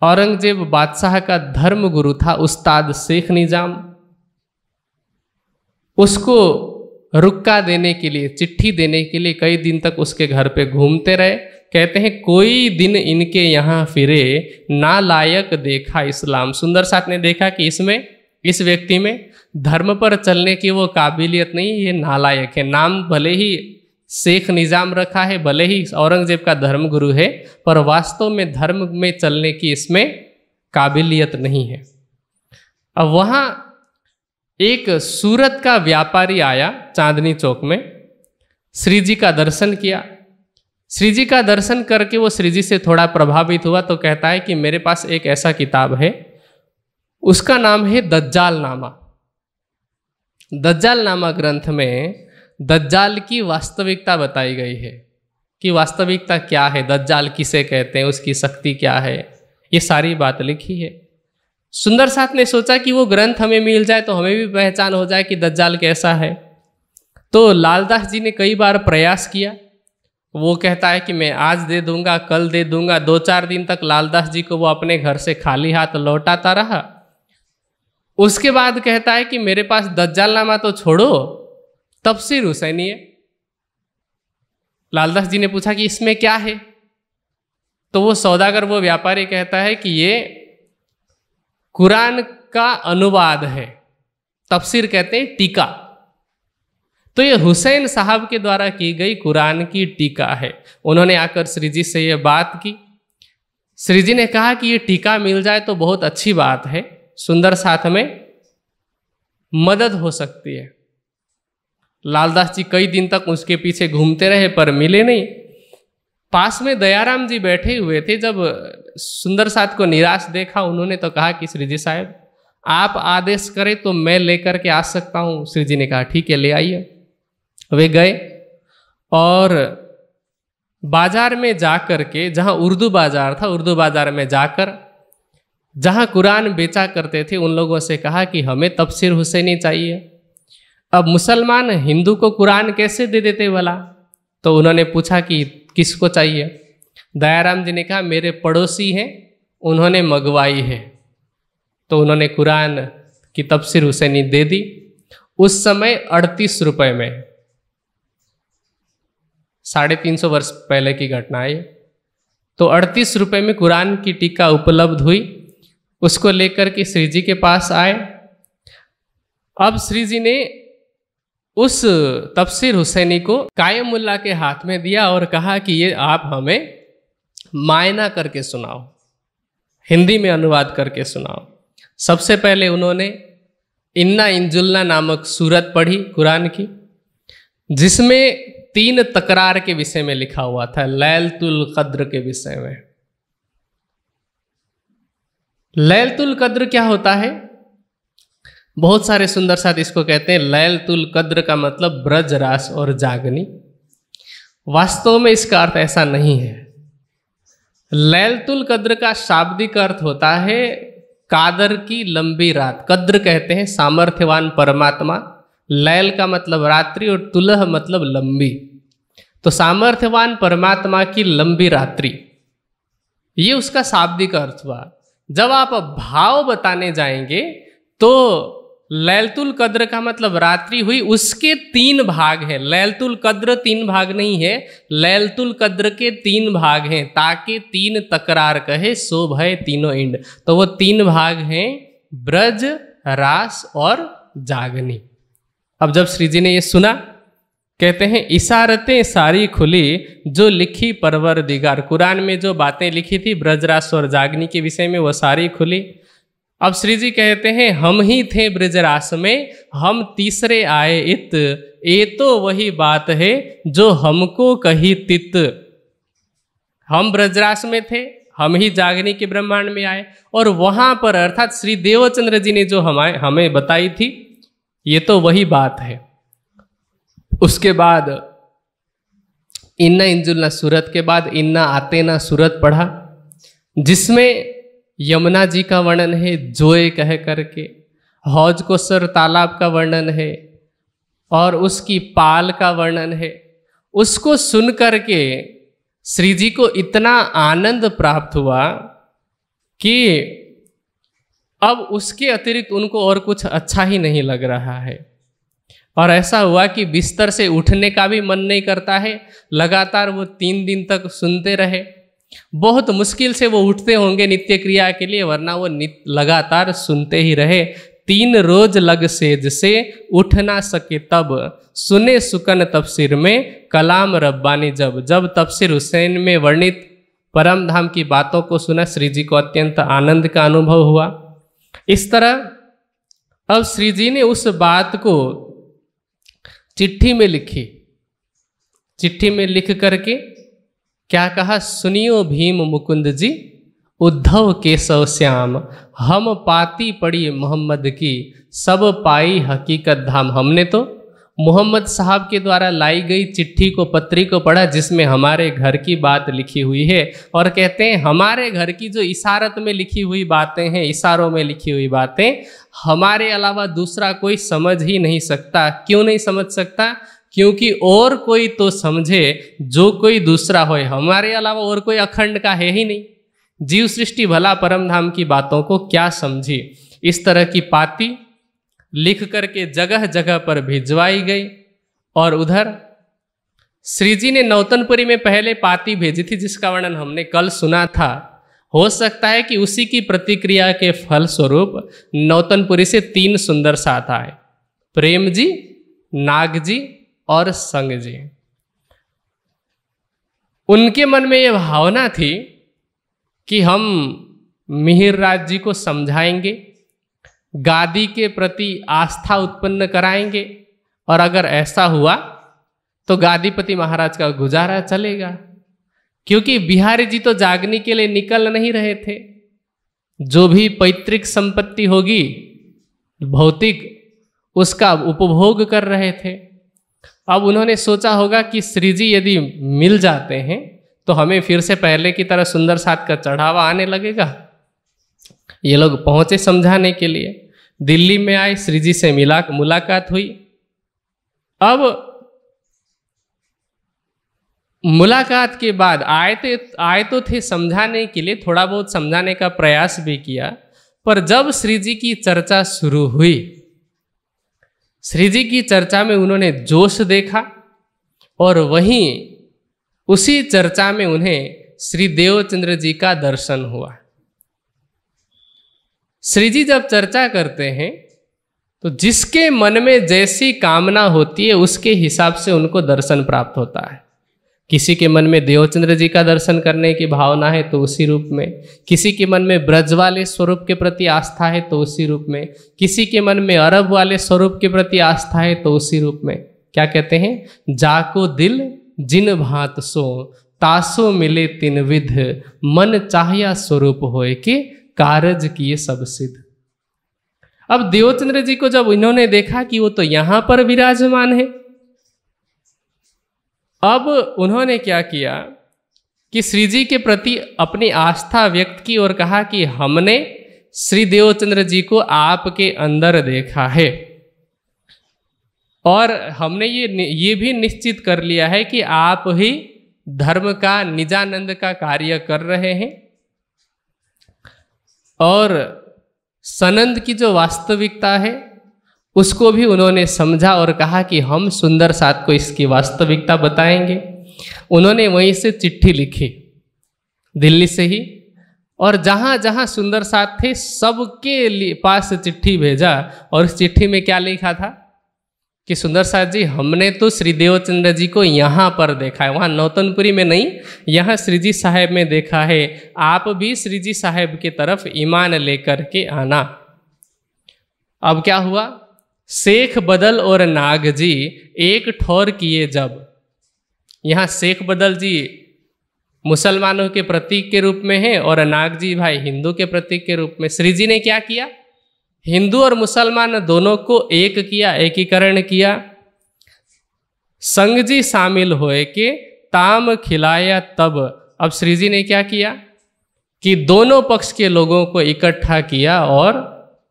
औरंगजेब बादशाह का धर्म गुरु था उस्ताद शेख निजाम उसको रुक्का देने के लिए चिट्ठी देने के लिए कई दिन तक उसके घर पे घूमते रहे कहते हैं कोई दिन इनके यहाँ फिरे ना लायक देखा इस्लाम सुंदर साथ ने देखा कि इसमें इस व्यक्ति में धर्म पर चलने की वो काबिलियत नहीं ये नालायक है नाम भले ही शेख निज़ाम रखा है भले ही औरंगजेब का धर्मगुरु है पर वास्तव में धर्म में चलने की इसमें काबिलियत नहीं है अब वहाँ एक सूरत का व्यापारी आया चांदनी चौक में श्री जी का दर्शन किया श्री जी का दर्शन करके वो श्री जी से थोड़ा प्रभावित हुआ तो कहता है कि मेरे पास एक ऐसा किताब है उसका नाम है दज्जाल नामा दज्जाल नामा ग्रंथ में दज्जाल की वास्तविकता बताई गई है कि वास्तविकता क्या है दज्जाल किसे कहते हैं उसकी शक्ति क्या है ये सारी बात लिखी है सुंदर साथ ने सोचा कि वो ग्रंथ हमें मिल जाए तो हमें भी पहचान हो जाए कि दज्जाल कैसा है तो लालदास जी ने कई बार प्रयास किया वो कहता है कि मैं आज दे दूंगा कल दे दूंगा दो चार दिन तक लालदास जी को वो अपने घर से खाली हाथ लौटाता रहा उसके बाद कहता है कि मेरे पास दज्जाल नामा तो छोड़ो तफसीर हुसैनी है लालदास जी ने पूछा कि इसमें क्या है तो वो सौदागर वो व्यापारी कहता है कि ये कुरान का अनुवाद है तफसीर कहते हैं टीका तो ये हुसैन साहब के द्वारा की गई कुरान की टीका है उन्होंने आकर श्री जी से ये बात की श्री जी ने कहा कि ये टीका मिल जाए तो बहुत अच्छी बात है सुंदर साथ में मदद हो सकती है लालदास जी कई दिन तक उसके पीछे घूमते रहे पर मिले नहीं पास में दयाराम जी बैठे हुए थे जब सुंदर साथ को निराश देखा उन्होंने तो कहा कि श्री जी साहब आप आदेश करें तो मैं लेकर के आ सकता हूँ श्री जी ने कहा ठीक है ले आइए वे गए और बाजार में जाकर के जहाँ उर्दू बाजार था उर्दू बाजार में जाकर जहाँ कुरान बेचा करते थे उन लोगों से कहा कि हमें तफसर हुसैनी चाहिए अब मुसलमान हिंदू को कुरान कैसे दे देते भला तो उन्होंने पूछा कि किसको चाहिए दयाराम जी ने कहा मेरे पड़ोसी हैं उन्होंने मंगवाई है तो उन्होंने कुरान की तफसर हुसैनी दे दी उस समय अड़तीस रुपये में साढ़े तीन सौ वर्ष पहले की घटना है तो अड़तीस रुपये में कुरान की टीका उपलब्ध हुई उसको लेकर के श्री जी के पास आए अब श्री जी ने उस तफसर हुसैनी को कायम मुल्ला के हाथ में दिया और कहा कि ये आप हमें मायना करके सुनाओ हिंदी में अनुवाद करके सुनाओ सबसे पहले उन्होंने इन्ना इंजुलना नामक सूरत पढ़ी कुरान की जिसमें तीन तकरार के विषय में लिखा हुआ था लैलतुल कद्र के विषय में लैलतुल कद्र क्या होता है बहुत सारे सुंदर साथ इसको कहते हैं लैल तुल कद्र का मतलब ब्रज रास और जागनी वास्तव में इसका अर्थ ऐसा नहीं है लैल तुल कद्र का शाब्दिक अर्थ होता है कादर की लंबी रात कद्र कहते हैं सामर्थ्यवान परमात्मा लैल का मतलब रात्रि और तुलह मतलब लंबी तो सामर्थ्यवान परमात्मा की लंबी रात्रि ये उसका शाब्दिक अर्थ हुआ जब आप भाव बताने जाएंगे तो लैलतुल कद्र का मतलब रात्रि हुई उसके तीन भाग हैं लैलतुल कद्र तीन भाग नहीं है लैलतुल कद्र के तीन भाग हैं ताकि तीन तकरार कहे सो भय तीनों इंड तो वो तीन भाग हैं ब्रज रास और जागनी अब जब श्री जी ने ये सुना कहते हैं इशारतें सारी खुली जो लिखी परवर दिगार कुरान में जो बातें लिखी थी ब्रजरास और जागनी के विषय में वह सारी खुली अब श्री जी कहते हैं हम ही थे ब्रजरास में हम तीसरे आए इत ये तो वही बात है जो हमको कही तित हम ब्रजरास में थे हम ही जागने के ब्रह्मांड में आए और वहां पर अर्थात श्री देवचंद्र जी ने जो हमारे हमें बताई थी ये तो वही बात है उसके बाद इन्ना इंजुलना सूरत के बाद इन्ना आते ना सूरत पढ़ा जिसमें यमुना जी का वर्णन है जोए कह करके हौज को सर तालाब का वर्णन है और उसकी पाल का वर्णन है उसको सुन करके श्री जी को इतना आनंद प्राप्त हुआ कि अब उसके अतिरिक्त उनको और कुछ अच्छा ही नहीं लग रहा है और ऐसा हुआ कि बिस्तर से उठने का भी मन नहीं करता है लगातार वो तीन दिन तक सुनते रहे बहुत मुश्किल से वो उठते होंगे नित्य क्रिया के लिए वरना वो नित्य लगातार सुनते ही रहे तीन रोज लग से से उठ ना सके तब सुने सुकन तफसीर में कलाम रब्बानी जब जब तफसीर हुसैन में वर्णित परम धाम की बातों को सुना श्री जी को अत्यंत आनंद का अनुभव हुआ इस तरह अब श्री जी ने उस बात को चिट्ठी में लिखी चिट्ठी में लिख करके क्या कहा सुनियो भीम मुकुंद जी उद्धव केशव श्याम हम पाती पड़ी मोहम्मद की सब पाई हकीकत धाम हमने तो मोहम्मद साहब के द्वारा लाई गई चिट्ठी को पत्री को पढ़ा जिसमें हमारे घर की बात लिखी हुई है और कहते हैं हमारे घर की जो इशारत में लिखी हुई बातें हैं इशारों में लिखी हुई बातें हमारे अलावा दूसरा कोई समझ ही नहीं सकता क्यों नहीं समझ सकता क्योंकि और कोई तो समझे जो कोई दूसरा होए हमारे अलावा और कोई अखंड का है ही नहीं जीव सृष्टि भला परम धाम की बातों को क्या समझी इस तरह की पाती लिख करके जगह जगह पर भिजवाई गई और उधर श्री जी ने नौतनपुरी में पहले पाती भेजी थी जिसका वर्णन हमने कल सुना था हो सकता है कि उसी की प्रतिक्रिया के फल स्वरूप नौतनपुरी से तीन सुंदर साथ आए प्रेम जी नाग जी और संग जी उनके मन में यह भावना थी कि हम मिहिर राज जी को समझाएंगे गादी के प्रति आस्था उत्पन्न कराएंगे और अगर ऐसा हुआ तो गादीपति महाराज का गुजारा चलेगा क्योंकि बिहारी जी तो जागने के लिए निकल नहीं रहे थे जो भी पैतृक संपत्ति होगी भौतिक उसका उपभोग कर रहे थे अब उन्होंने सोचा होगा कि श्री जी यदि मिल जाते हैं तो हमें फिर से पहले की तरह सुंदर साथ का चढ़ावा आने लगेगा ये लोग पहुंचे समझाने के लिए दिल्ली में आए श्री जी से मिला मुलाकात हुई अब मुलाकात के बाद आए थे आए तो थे समझाने के लिए थोड़ा बहुत समझाने का प्रयास भी किया पर जब श्री जी की चर्चा शुरू हुई श्री जी की चर्चा में उन्होंने जोश देखा और वहीं उसी चर्चा में उन्हें श्री देवचंद्र जी का दर्शन हुआ श्री जी जब चर्चा करते हैं तो जिसके मन में जैसी कामना होती है उसके हिसाब से उनको दर्शन प्राप्त होता है किसी के मन में देवचंद्र जी का दर्शन करने की भावना है तो उसी रूप में किसी के मन में ब्रज वाले स्वरूप के प्रति आस्था है तो उसी रूप में किसी के मन में अरब वाले स्वरूप के प्रति आस्था है तो उसी रूप में क्या कहते हैं जाको दिल जिन भात सो तासो मिले तिन विध मन चाहिया स्वरूप होए के कारज किए सब सिद्ध अब देवचंद्र जी को जब इन्होंने देखा कि वो तो यहाँ पर विराजमान है अब उन्होंने क्या किया कि श्री जी के प्रति अपनी आस्था व्यक्त की और कहा कि हमने श्री देवचंद्र जी को आपके अंदर देखा है और हमने ये ये भी निश्चित कर लिया है कि आप ही धर्म का निजानंद का कार्य कर रहे हैं और सनंद की जो वास्तविकता है उसको भी उन्होंने समझा और कहा कि हम सुंदर साथ को इसकी वास्तविकता बताएंगे उन्होंने वहीं से चिट्ठी लिखी दिल्ली से ही और जहाँ जहाँ सुंदर साथ थे सबके पास चिट्ठी भेजा और उस चिट्ठी में क्या लिखा था कि सुंदर साथ जी हमने तो श्री देवचंद्र जी को यहाँ पर देखा है वहाँ नौतनपुरी में नहीं यहाँ श्री जी साहेब में देखा है आप भी श्री जी साहेब की तरफ ईमान लेकर के आना अब क्या हुआ शेख बदल और नाग जी एक ठोर किए जब यहाँ शेख बदल जी मुसलमानों के प्रतीक के रूप में हैं और नाग जी भाई हिंदू के प्रतीक के रूप में श्री जी ने क्या किया हिंदू और मुसलमान दोनों को एक किया एकीकरण किया संग जी शामिल हो के ताम खिलाया तब अब श्री जी ने क्या किया कि दोनों पक्ष के लोगों को इकट्ठा किया और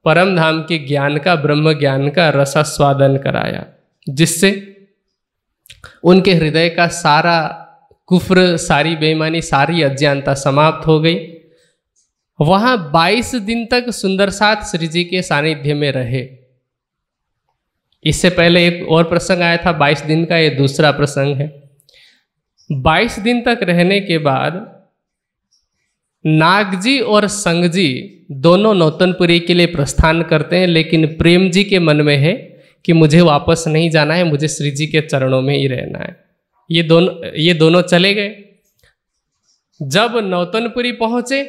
परम धाम के ज्ञान का ब्रह्म ज्ञान का रसास्वादन कराया जिससे उनके हृदय का सारा कुफ्र सारी बेईमानी सारी अज्ञानता समाप्त हो गई वहाँ 22 दिन तक सुंदरसाथ श्री जी के सानिध्य में रहे इससे पहले एक और प्रसंग आया था 22 दिन का ये दूसरा प्रसंग है 22 दिन तक रहने के बाद नाग जी और संग जी दोनों नौतनपुरी के लिए प्रस्थान करते हैं लेकिन प्रेम जी के मन में है कि मुझे वापस नहीं जाना है मुझे श्री जी के चरणों में ही रहना है ये दोनों ये दोनों चले गए जब नौतनपुरी पहुंचे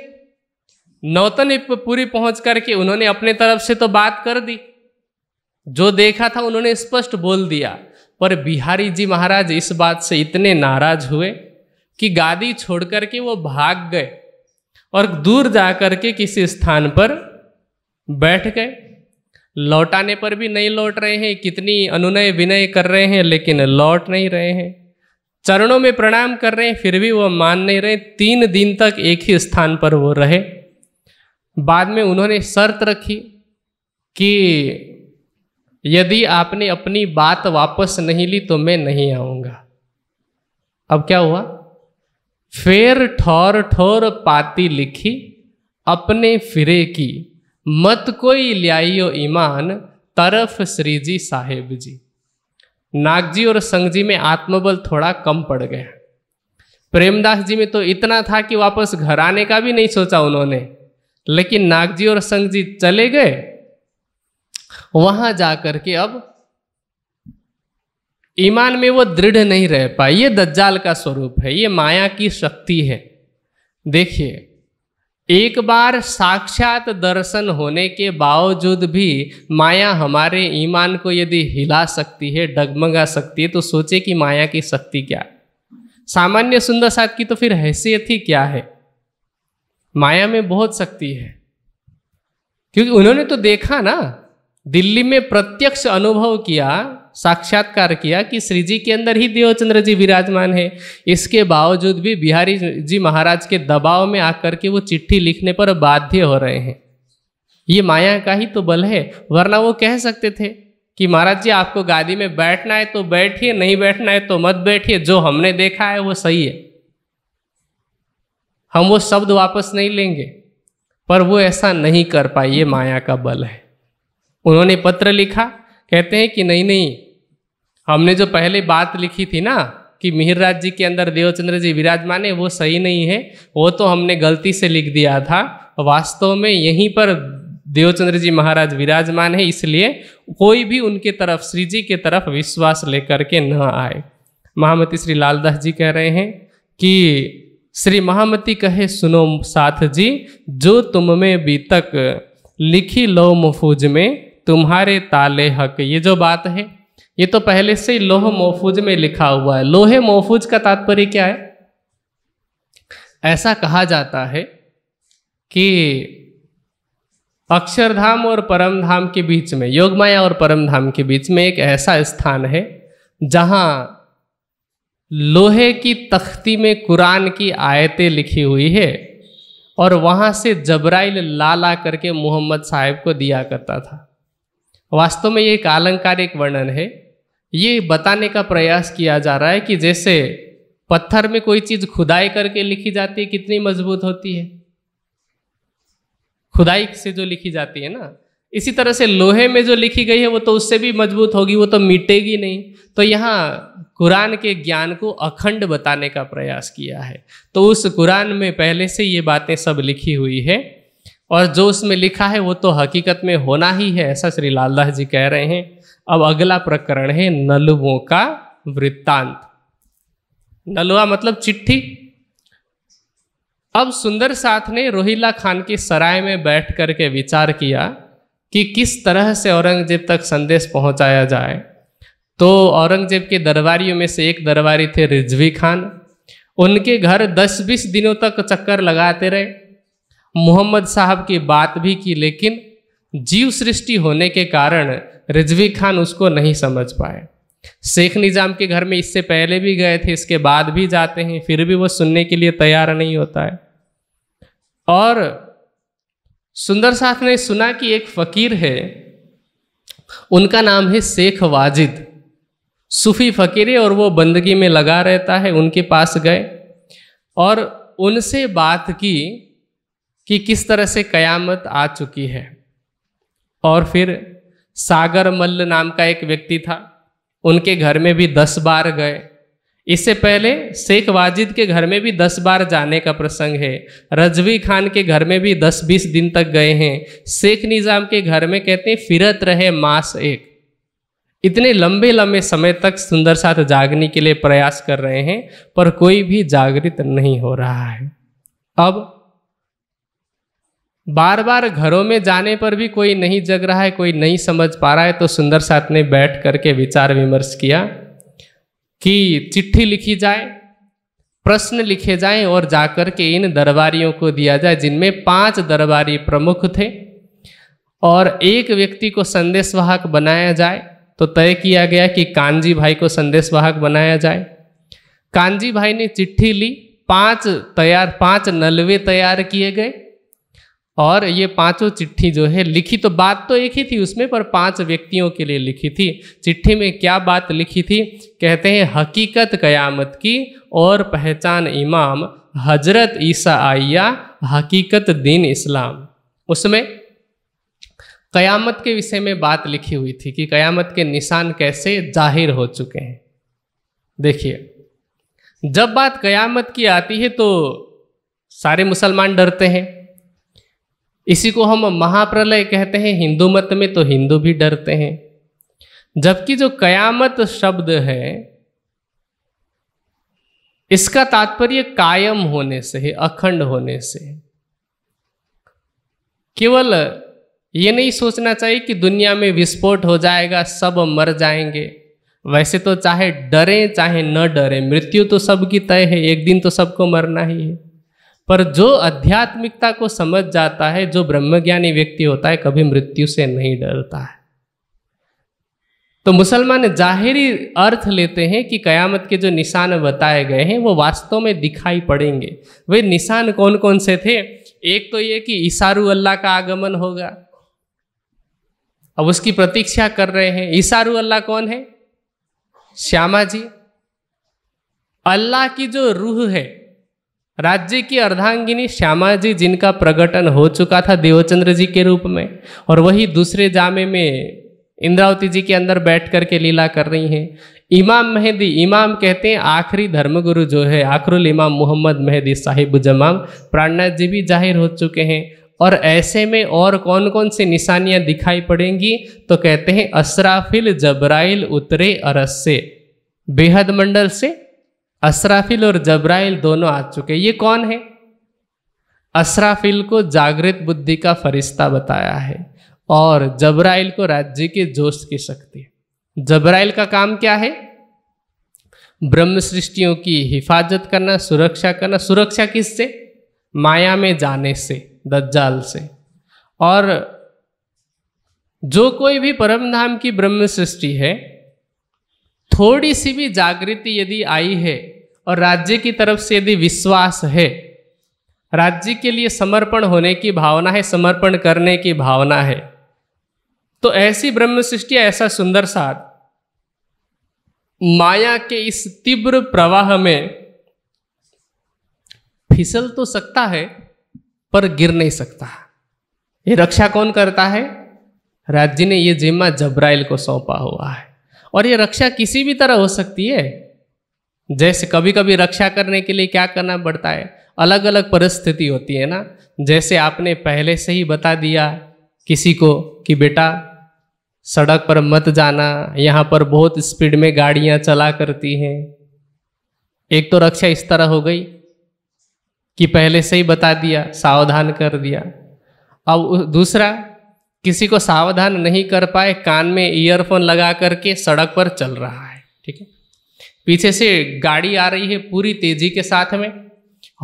नौतनपुरी पहुंच करके उन्होंने अपने तरफ से तो बात कर दी जो देखा था उन्होंने स्पष्ट बोल दिया पर बिहारी जी महाराज इस बात से इतने नाराज हुए कि गादी छोड़ करके वो भाग गए और दूर जा कर के किसी स्थान पर बैठ गए लौटाने पर भी नहीं लौट रहे हैं कितनी अनुनय विनय कर रहे हैं लेकिन लौट नहीं रहे हैं चरणों में प्रणाम कर रहे हैं फिर भी वह मान नहीं रहे तीन दिन तक एक ही स्थान पर वो रहे बाद में उन्होंने शर्त रखी कि यदि आपने अपनी बात वापस नहीं ली तो मैं नहीं आऊँगा अब क्या हुआ फेर ठोर ठोर पाती लिखी अपने फिरे की मत कोई लियाइयो ईमान तरफ श्री जी साहेब जी नाग जी और संग जी में आत्मबल थोड़ा कम पड़ गया प्रेमदास जी में तो इतना था कि वापस घर आने का भी नहीं सोचा उन्होंने लेकिन नाग जी और संग जी चले गए वहां जाकर के अब ईमान में वो दृढ़ नहीं रह पाए ये दज्जाल का स्वरूप है ये माया की शक्ति है देखिए एक बार साक्षात दर्शन होने के बावजूद भी माया हमारे ईमान को यदि हिला सकती है डगमगा सकती है तो सोचे कि माया की शक्ति क्या सामान्य सुंदर साथ की तो फिर हैसियत ही क्या है माया में बहुत शक्ति है क्योंकि उन्होंने तो देखा ना दिल्ली में प्रत्यक्ष अनुभव किया साक्षात्कार किया कि श्री जी के अंदर ही देवचंद्र जी विराजमान है इसके बावजूद भी बिहारी जी महाराज के दबाव में आकर के वो चिट्ठी लिखने पर बाध्य हो रहे हैं ये माया का ही तो बल है वरना वो कह सकते थे कि महाराज जी आपको गादी में बैठना है तो बैठिए नहीं बैठना है तो मत बैठिए जो हमने देखा है वो सही है हम वो शब्द वापस नहीं लेंगे पर वो ऐसा नहीं कर पाए ये माया का बल है उन्होंने पत्र लिखा कहते हैं कि नहीं नहीं हमने जो पहले बात लिखी थी ना कि मिहिर राज जी के अंदर देवचंद्र जी विराजमान है वो सही नहीं है वो तो हमने गलती से लिख दिया था वास्तव में यहीं पर देवचंद्र जी महाराज विराजमान है इसलिए कोई भी उनके तरफ श्री जी के तरफ विश्वास लेकर के न आए महामती श्री लालदास जी कह रहे हैं कि श्री महामती कहे सुनो साथ जी जो तुम में बीतक लिखी लो मफूज में तुम्हारे ताले हक ये जो बात है ये तो पहले से ही लोह मोहफूज में लिखा हुआ है लोहे मोहफूज का तात्पर्य क्या है ऐसा कहा जाता है कि अक्षरधाम और परम धाम के बीच में योगमाया और परम धाम के बीच में एक ऐसा स्थान है जहाँ लोहे की तख्ती में कुरान की आयतें लिखी हुई है और वहाँ से जबराइल ला ला करके मोहम्मद साहेब को दिया करता था वास्तव में ये एक आलंकारिक वर्णन है ये बताने का प्रयास किया जा रहा है कि जैसे पत्थर में कोई चीज खुदाई करके लिखी जाती है कितनी मजबूत होती है खुदाई से जो लिखी जाती है ना इसी तरह से लोहे में जो लिखी गई है वो तो उससे भी मजबूत होगी वो तो मिटेगी नहीं तो यहाँ कुरान के ज्ञान को अखंड बताने का प्रयास किया है तो उस कुरान में पहले से ये बातें सब लिखी हुई है और जो उसमें लिखा है वो तो हकीकत में होना ही है ऐसा श्री लालदास जी कह रहे हैं अब अगला प्रकरण है नलुओं का वृत्तांत नलुआ मतलब चिट्ठी अब सुंदर साथ ने रोहिला खान की सराय में बैठ करके विचार किया कि किस तरह से औरंगजेब तक संदेश पहुंचाया जाए तो औरंगजेब के दरबारियों में से एक दरबारी थे रिजवी खान उनके घर 10-20 दिनों तक चक्कर लगाते रहे मोहम्मद साहब की बात भी की लेकिन जीव सृष्टि होने के कारण रिजवी खान उसको नहीं समझ पाए शेख निज़ाम के घर में इससे पहले भी गए थे इसके बाद भी जाते हैं फिर भी वो सुनने के लिए तैयार नहीं होता है और सुंदर साहब ने सुना कि एक फ़कीर है उनका नाम है शेख वाजिद सूफी फ़कीर है और वो बंदगी में लगा रहता है उनके पास गए और उनसे बात की कि किस तरह से कयामत आ चुकी है और फिर सागर मल्ल नाम का एक व्यक्ति था उनके घर में भी दस बार गए इससे पहले शेख वाजिद के घर में भी दस बार जाने का प्रसंग है रजवी खान के घर में भी दस बीस दिन तक गए हैं शेख निज़ाम के घर में कहते हैं फिरत रहे मास एक इतने लंबे लंबे समय तक सुंदर साथ जागने के लिए प्रयास कर रहे हैं पर कोई भी जागृत नहीं हो रहा है अब बार बार घरों में जाने पर भी कोई नहीं जग रहा है कोई नहीं समझ पा रहा है तो सुंदर साथ ने बैठ करके विचार विमर्श किया कि चिट्ठी लिखी जाए प्रश्न लिखे जाएं और जाकर के इन दरबारियों को दिया जाए जिनमें पांच दरबारी प्रमुख थे और एक व्यक्ति को संदेशवाहक बनाया जाए तो तय किया गया कि कांजी भाई को संदेशवाहक बनाया जाए कांजी भाई ने चिट्ठी ली पांच तैयार पांच नलवे तैयार किए गए और ये पांचों चिट्ठी जो है लिखी तो बात तो एक ही थी उसमें पर पांच व्यक्तियों के लिए लिखी थी चिट्ठी में क्या बात लिखी थी कहते हैं हकीकत कयामत की और पहचान इमाम हजरत ईसा आइया हकीकत दीन इस्लाम उसमें कयामत के विषय में बात लिखी हुई थी कि कयामत के निशान कैसे जाहिर हो चुके हैं देखिए जब बात कयामत की आती है तो सारे मुसलमान डरते हैं इसी को हम महाप्रलय कहते हैं हिंदू मत में तो हिंदू भी डरते हैं जबकि जो कयामत शब्द है इसका तात्पर्य कायम होने से है अखंड होने से केवल ये नहीं सोचना चाहिए कि दुनिया में विस्फोट हो जाएगा सब मर जाएंगे वैसे तो चाहे डरे चाहे न डरे मृत्यु तो सबकी तय है एक दिन तो सबको मरना ही है पर जो आध्यात्मिकता को समझ जाता है जो ब्रह्मज्ञानी व्यक्ति होता है कभी मृत्यु से नहीं डरता है तो मुसलमान जाहिरी अर्थ लेते हैं कि कयामत के जो निशान बताए गए हैं वो वास्तव में दिखाई पड़ेंगे वे निशान कौन कौन से थे एक तो ये कि इशारू अल्लाह का आगमन होगा अब उसकी प्रतीक्षा कर रहे हैं इशारू अल्लाह कौन है श्यामा जी अल्लाह की जो रूह है राज्य की अर्धांगिनी श्यामा जी जिनका प्रकटन हो चुका था देवचंद्र जी के रूप में और वही दूसरे जामे में इंद्रावती जी के अंदर बैठ कर के लीला कर रही हैं इमाम मेहदी इमाम कहते हैं आखिरी धर्मगुरु जो है आखरुल इमाम मोहम्मद मेहदी साहिब जमाम प्राणनाथ जी भी जाहिर हो चुके हैं और ऐसे में और कौन कौन सी निशानियां दिखाई पड़ेंगी तो कहते हैं असराफिल जबराइल उतरे अरस से बेहद मंडल से असराफिल और जब्राइल दोनों आ चुके ये कौन है असराफिल को जागृत बुद्धि का फरिश्ता बताया है और जब्राइल को राज्य के जोश की शक्ति जब्राइल का काम क्या है ब्रह्म सृष्टियों की हिफाजत करना सुरक्षा करना सुरक्षा किससे माया में जाने से दज्जाल से और जो कोई भी परमधाम की ब्रह्म सृष्टि है थोड़ी सी भी जागृति यदि आई है और राज्य की तरफ से यदि विश्वास है राज्य के लिए समर्पण होने की भावना है समर्पण करने की भावना है तो ऐसी ब्रह्म सृष्टि ऐसा सुंदर साथ माया के इस तीव्र प्रवाह में फिसल तो सकता है पर गिर नहीं सकता ये रक्षा कौन करता है राज्य ने ये जिम्मा जब्राइल को सौंपा हुआ है और ये रक्षा किसी भी तरह हो सकती है जैसे कभी कभी रक्षा करने के लिए क्या करना पड़ता है अलग अलग परिस्थिति होती है ना जैसे आपने पहले से ही बता दिया किसी को कि बेटा सड़क पर मत जाना यहाँ पर बहुत स्पीड में गाड़ियाँ चला करती हैं एक तो रक्षा इस तरह हो गई कि पहले से ही बता दिया सावधान कर दिया अब दूसरा किसी को सावधान नहीं कर पाए कान में ईयरफोन लगा करके सड़क पर चल रहा है ठीक है पीछे से गाड़ी आ रही है पूरी तेजी के साथ में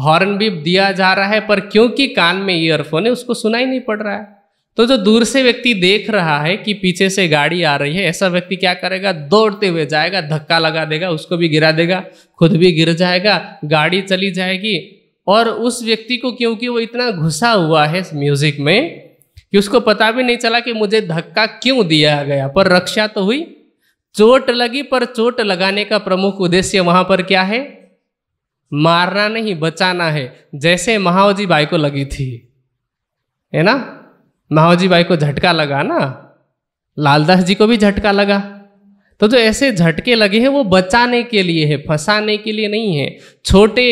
हॉर्न भी दिया जा रहा है पर क्योंकि कान में ईयरफोन है उसको सुनाई नहीं पड़ रहा है तो जो दूर से व्यक्ति देख रहा है कि पीछे से गाड़ी आ रही है ऐसा व्यक्ति क्या करेगा दौड़ते हुए जाएगा धक्का लगा देगा उसको भी गिरा देगा खुद भी गिर जाएगा गाड़ी चली जाएगी और उस व्यक्ति को क्योंकि वो इतना घुसा हुआ है म्यूजिक में कि उसको पता भी नहीं चला कि मुझे धक्का क्यों दिया गया पर रक्षा तो हुई चोट लगी पर चोट लगाने का प्रमुख उद्देश्य वहां पर क्या है मारना नहीं बचाना है जैसे महावजी बाई को लगी थी है ना महावजी बाई को झटका लगा ना लालदास जी को भी झटका लगा तो जो ऐसे झटके लगे हैं वो बचाने के लिए है फंसाने के लिए नहीं है छोटे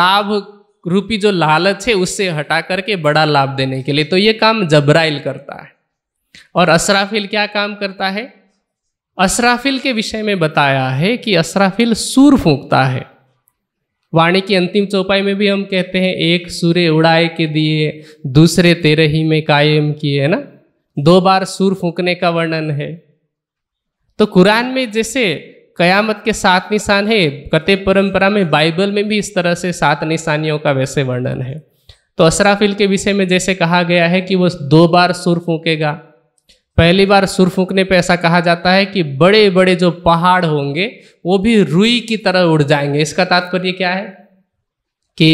लाभ रूपी जो लालच है उससे हटा करके बड़ा लाभ देने के लिए तो ये काम जबराइल करता है और असराफिल क्या काम करता है असराफिल के विषय में बताया है कि असराफिल सूर फूंकता है वाणी की अंतिम चौपाई में भी हम कहते हैं एक सूर्य उड़ाए के दिए दूसरे तेरे ही में कायम किए है ना दो बार सूर फूंकने का वर्णन है तो कुरान में जैसे कयामत के सात निशान है कते परंपरा में बाइबल में भी इस तरह से सात निशानियों का वैसे वर्णन है तो असराफिल के विषय में जैसे कहा गया है कि वो दो बार सुर फूकेगा पहली बार सुर फूकने पर ऐसा कहा जाता है कि बड़े बड़े जो पहाड़ होंगे वो भी रुई की तरह उड़ जाएंगे इसका तात्पर्य क्या है कि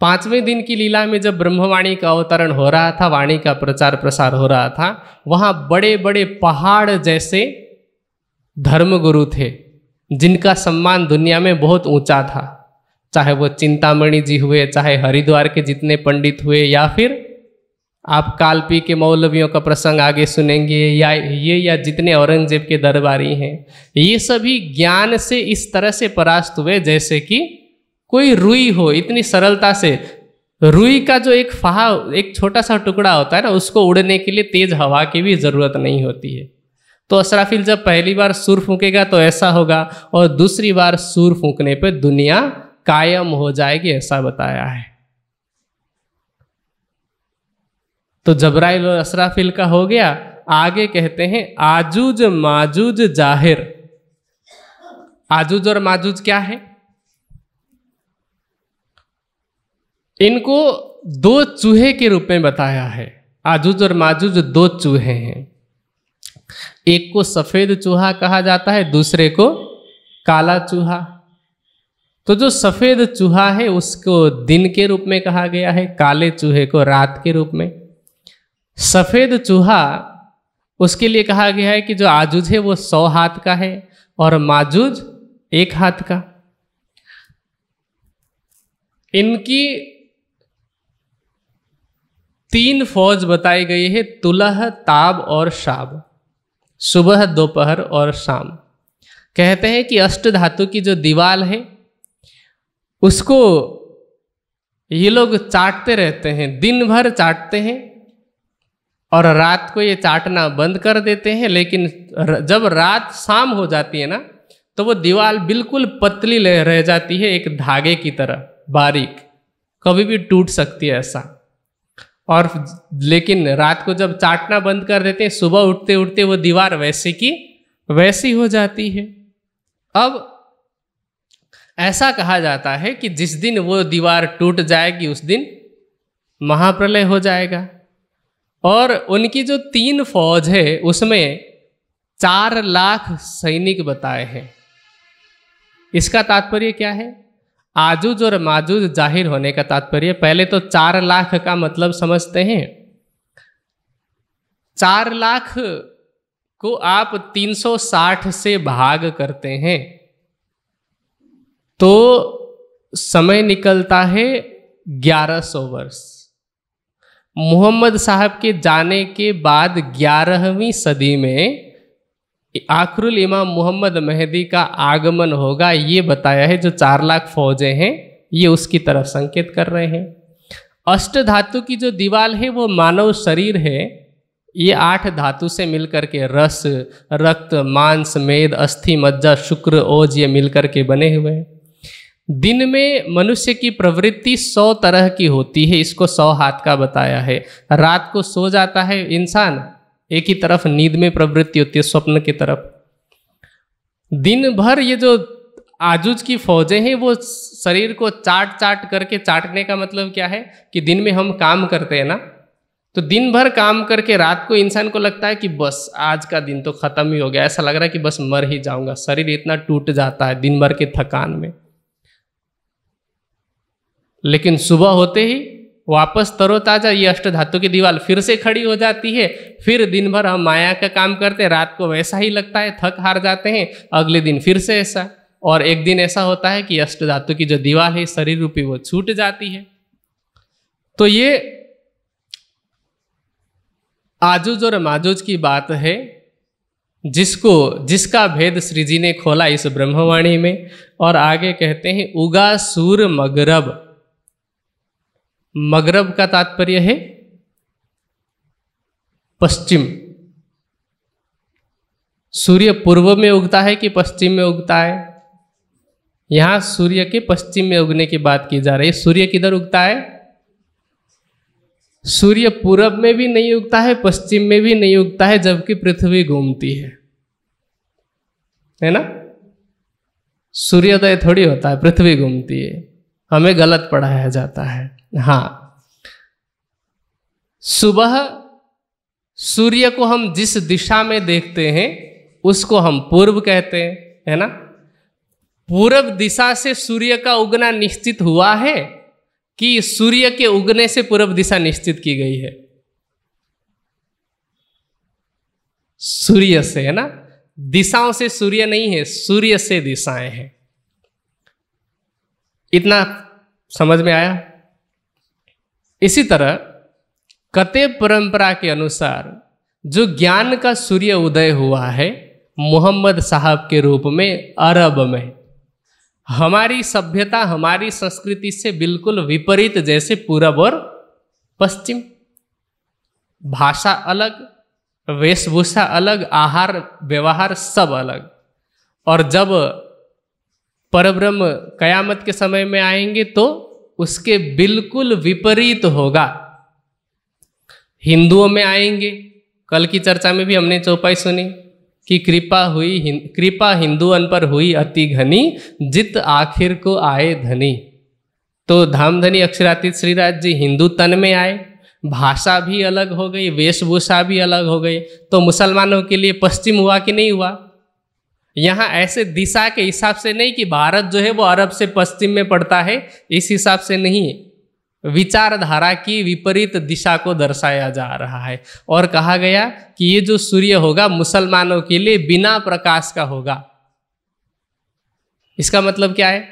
पांचवें दिन की लीला में जब ब्रह्मवाणी का अवतरण हो रहा था वाणी का प्रचार प्रसार हो रहा था वहाँ बड़े बड़े पहाड़ जैसे धर्मगुरु थे जिनका सम्मान दुनिया में बहुत ऊंचा था चाहे वो चिंतामणि जी हुए चाहे हरिद्वार के जितने पंडित हुए या फिर आप कालपी के मौलवियों का प्रसंग आगे सुनेंगे या ये या जितने औरंगजेब के दरबारी हैं ये सभी ज्ञान से इस तरह से परास्त हुए जैसे कि कोई रुई हो इतनी सरलता से रुई का जो एक फहा एक छोटा सा टुकड़ा होता है ना उसको उड़ने के लिए तेज हवा की भी ज़रूरत नहीं होती है तो असराफिल जब पहली बार सुर फूकेगा तो ऐसा होगा और दूसरी बार सुर फूकने पर दुनिया कायम हो जाएगी ऐसा बताया है तो जबराइल और असराफिल का हो गया आगे कहते हैं आजूज माजूज जाहिर आजूज और माजूज क्या है इनको दो चूहे के रूप में बताया है आजूज और माजूज दो चूहे हैं एक को सफ़ेद चूहा कहा जाता है दूसरे को काला चूहा तो जो सफ़ेद चूहा है उसको दिन के रूप में कहा गया है काले चूहे को रात के रूप में सफ़ेद चूहा उसके लिए कहा गया है कि जो आजूज है वो सौ हाथ का है और माजूज एक हाथ का इनकी तीन फौज बताई गई है तुलह ताब और शाब सुबह दोपहर और शाम कहते हैं कि अष्ट धातु की जो दीवाल है उसको ये लोग चाटते रहते हैं दिन भर चाटते हैं और रात को ये चाटना बंद कर देते हैं लेकिन जब रात शाम हो जाती है ना तो वो दीवार बिल्कुल पतली रह जाती है एक धागे की तरह बारीक कभी भी टूट सकती है ऐसा और लेकिन रात को जब चाटना बंद कर देते हैं सुबह उठते उठते वो दीवार वैसे की वैसी हो जाती है अब ऐसा कहा जाता है कि जिस दिन वो दीवार टूट जाएगी उस दिन महाप्रलय हो जाएगा और उनकी जो तीन फौज है उसमें चार लाख सैनिक बताए हैं इसका तात्पर्य क्या है आजूज और माजूज जाहिर होने का तात्पर्य पहले तो चार लाख का मतलब समझते हैं चार लाख को आप 360 से भाग करते हैं तो समय निकलता है 1100 वर्ष मोहम्मद साहब के जाने के बाद ग्यारहवीं सदी में आखरुल इमाम मोहम्मद मेहदी का आगमन होगा ये बताया है जो चार लाख फौजें हैं ये उसकी तरफ संकेत कर रहे हैं अष्ट धातु की जो दीवाल है वो मानव शरीर है ये आठ धातु से मिलकर के रस रक्त मांस मेद अस्थि मज्जा शुक्र ओज ये मिलकर के बने हुए हैं दिन में मनुष्य की प्रवृत्ति सौ तरह की होती है इसको सौ हाथ का बताया है रात को सो जाता है इंसान एक ही तरफ नींद में प्रवृत्ति होती है स्वप्न की तरफ दिन भर ये जो आजूज की फौजें हैं वो शरीर को चाट चाट करके चाटने का मतलब क्या है कि दिन में हम काम करते हैं ना तो दिन भर काम करके रात को इंसान को लगता है कि बस आज का दिन तो ख़त्म ही हो गया ऐसा लग रहा है कि बस मर ही जाऊंगा शरीर इतना टूट जाता है दिन भर के थकान में लेकिन सुबह होते ही वापस तरोताजा ये अष्ट धातु की दीवार फिर से खड़ी हो जाती है फिर दिन भर हम माया का काम करते हैं रात को वैसा ही लगता है थक हार जाते हैं अगले दिन फिर से ऐसा और एक दिन ऐसा होता है कि अष्ट धातु की जो दीवार है शरीर रूपी वो छूट जाती है तो ये आजूज और माजूज की बात है जिसको जिसका भेद श्री जी ने खोला इस ब्रह्मवाणी में और आगे कहते हैं उगा सूर मगरब मगरब का तात्पर्य है पश्चिम सूर्य पूर्व में उगता है कि पश्चिम में उगता है यहां सूर्य के पश्चिम में उगने की बात की जा रही है सूर्य किधर उगता है सूर्य पूरब में भी नहीं उगता है पश्चिम में भी नहीं उगता है जबकि पृथ्वी घूमती है है ना सूर्योदय थोड़ी होता है पृथ्वी घूमती है हमें गलत पढ़ाया जाता है हाँ सुबह सूर्य को हम जिस दिशा में देखते हैं उसको हम पूर्व कहते हैं है ना पूर्व दिशा से सूर्य का उगना निश्चित हुआ है कि सूर्य के उगने से पूर्व दिशा निश्चित की गई है सूर्य से है ना दिशाओं से सूर्य नहीं है सूर्य से दिशाएं हैं इतना समझ में आया इसी तरह कते परंपरा के अनुसार जो ज्ञान का सूर्य उदय हुआ है मोहम्मद साहब के रूप में अरब में हमारी सभ्यता हमारी संस्कृति से बिल्कुल विपरीत जैसे पूरब और पश्चिम भाषा अलग वेशभूषा अलग आहार व्यवहार सब अलग और जब परब्रह्म कयामत के समय में आएंगे तो उसके बिल्कुल विपरीत होगा हिंदुओं में आएंगे कल की चर्चा में भी हमने चौपाई सुनी कि कृपा हुई हिं, कृपा हिंदुअन पर हुई अति घनी जित आखिर को आए धनी तो धामधनी अक्षरातीत श्रीराज जी हिंदू तन में आए भाषा भी अलग हो गई वेशभूषा भी अलग हो गई तो मुसलमानों के लिए पश्चिम हुआ कि नहीं हुआ यहाँ ऐसे दिशा के हिसाब से नहीं कि भारत जो है वो अरब से पश्चिम में पड़ता है इस हिसाब से नहीं विचारधारा की विपरीत दिशा को दर्शाया जा रहा है और कहा गया कि ये जो सूर्य होगा मुसलमानों के लिए बिना प्रकाश का होगा इसका मतलब क्या है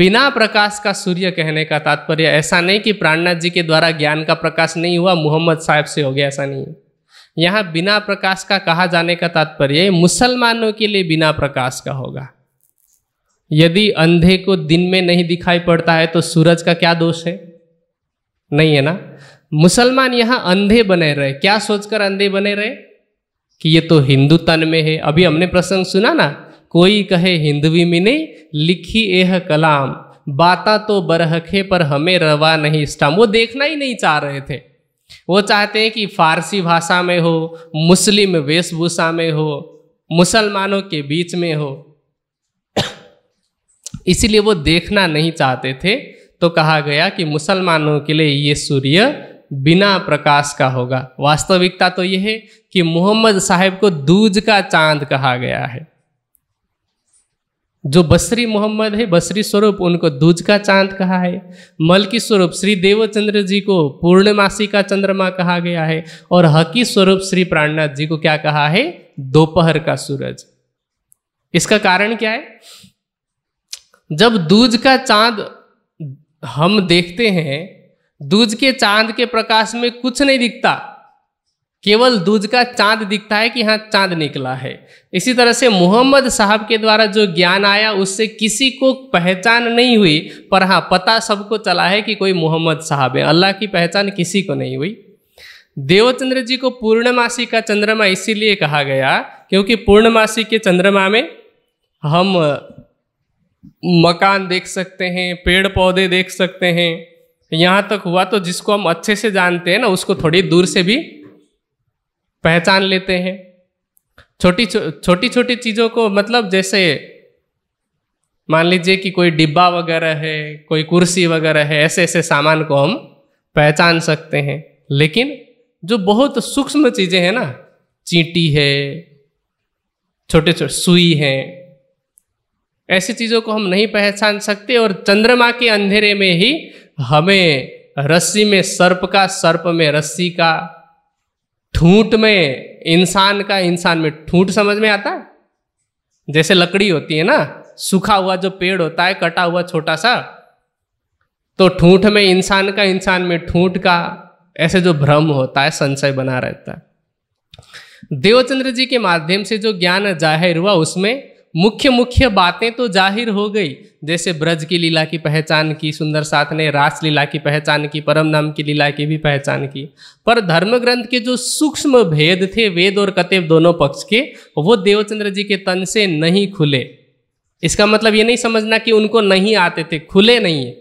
बिना प्रकाश का सूर्य कहने का तात्पर्य ऐसा नहीं कि प्राणनाथ जी के द्वारा ज्ञान का प्रकाश नहीं हुआ मोहम्मद साहब से हो गया ऐसा नहीं है यहाँ बिना प्रकाश का कहा जाने का तात्पर्य मुसलमानों के लिए बिना प्रकाश का होगा यदि अंधे को दिन में नहीं दिखाई पड़ता है तो सूरज का क्या दोष है नहीं है ना मुसलमान यहाँ अंधे बने रहे क्या सोचकर अंधे बने रहे कि ये तो हिंदू तन में है अभी हमने प्रसंग सुना ना कोई कहे हिंदवी नहीं लिखी एह कलाम बाता तो बरहखे पर हमें रवा नहीं स्टाम वो देखना ही नहीं चाह रहे थे वो चाहते हैं कि फारसी भाषा में हो मुस्लिम वेशभूषा में हो मुसलमानों के बीच में हो इसीलिए वो देखना नहीं चाहते थे तो कहा गया कि मुसलमानों के लिए ये सूर्य बिना प्रकाश का होगा वास्तविकता तो यह है कि मोहम्मद साहब को दूज का चांद कहा गया है जो बसरी मोहम्मद है बसरी स्वरूप उनको दूज का चांद कहा है मलकी स्वरूप श्री देवचंद्र जी को पूर्णमासी का चंद्रमा कहा गया है और हकी स्वरूप श्री प्राणनाथ जी को क्या कहा है दोपहर का सूरज इसका कारण क्या है जब दूज का चांद हम देखते हैं दूज के चांद के प्रकाश में कुछ नहीं दिखता केवल दूज का चांद दिखता है कि हाँ चांद निकला है इसी तरह से मोहम्मद साहब के द्वारा जो ज्ञान आया उससे किसी को पहचान नहीं हुई पर हाँ पता सबको चला है कि कोई मोहम्मद साहब है अल्लाह की पहचान किसी को नहीं हुई देवचंद्र जी को पूर्णमासी का चंद्रमा इसीलिए कहा गया क्योंकि पूर्णमासी के चंद्रमा में हम मकान देख सकते हैं पेड़ पौधे देख सकते हैं यहाँ तक हुआ तो जिसको हम अच्छे से जानते हैं ना उसको थोड़ी दूर से भी पहचान लेते हैं छोटी छो छोटी छोटी चीज़ों को मतलब जैसे मान लीजिए कि कोई डिब्बा वगैरह है कोई कुर्सी वगैरह है ऐसे ऐसे सामान को हम पहचान सकते हैं लेकिन जो बहुत सूक्ष्म चीज़ें हैं ना चींटी है छोटे छोटे सुई हैं ऐसी चीज़ों को हम नहीं पहचान सकते और चंद्रमा के अंधेरे में ही हमें रस्सी में सर्प का सर्प में रस्सी का ठूंठ में इंसान का इंसान में ठूंठ समझ में आता है जैसे लकड़ी होती है ना सूखा हुआ जो पेड़ होता है कटा हुआ छोटा सा तो ठूंठ में इंसान का इंसान में ठूंठ का ऐसे जो भ्रम होता है संशय बना रहता है देवचंद्र जी के माध्यम से जो ज्ञान जाहिर हुआ उसमें मुख्य मुख्य बातें तो जाहिर हो गई जैसे ब्रज की लीला की पहचान की सुंदर साथ ने रास लीला की पहचान की परम नाम की लीला की भी पहचान की पर धर्म ग्रंथ के जो सूक्ष्म भेद थे वेद और कतेव दोनों पक्ष के वो देवचंद्र जी के तन से नहीं खुले इसका मतलब ये नहीं समझना कि उनको नहीं आते थे खुले नहीं है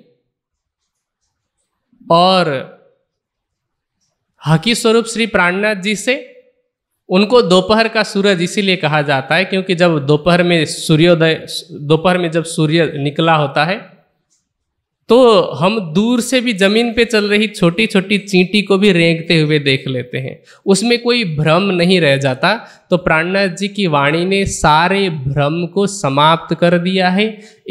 और हकी स्वरूप श्री प्राणनाथ जी से उनको दोपहर का सूरज इसीलिए कहा जाता है क्योंकि जब दोपहर में सूर्योदय दोपहर में जब सूर्य निकला होता है तो हम दूर से भी जमीन पे चल रही छोटी छोटी चींटी को भी रेंगते हुए देख लेते हैं उसमें कोई भ्रम नहीं रह जाता तो प्राणनाथ जी की वाणी ने सारे भ्रम को समाप्त कर दिया है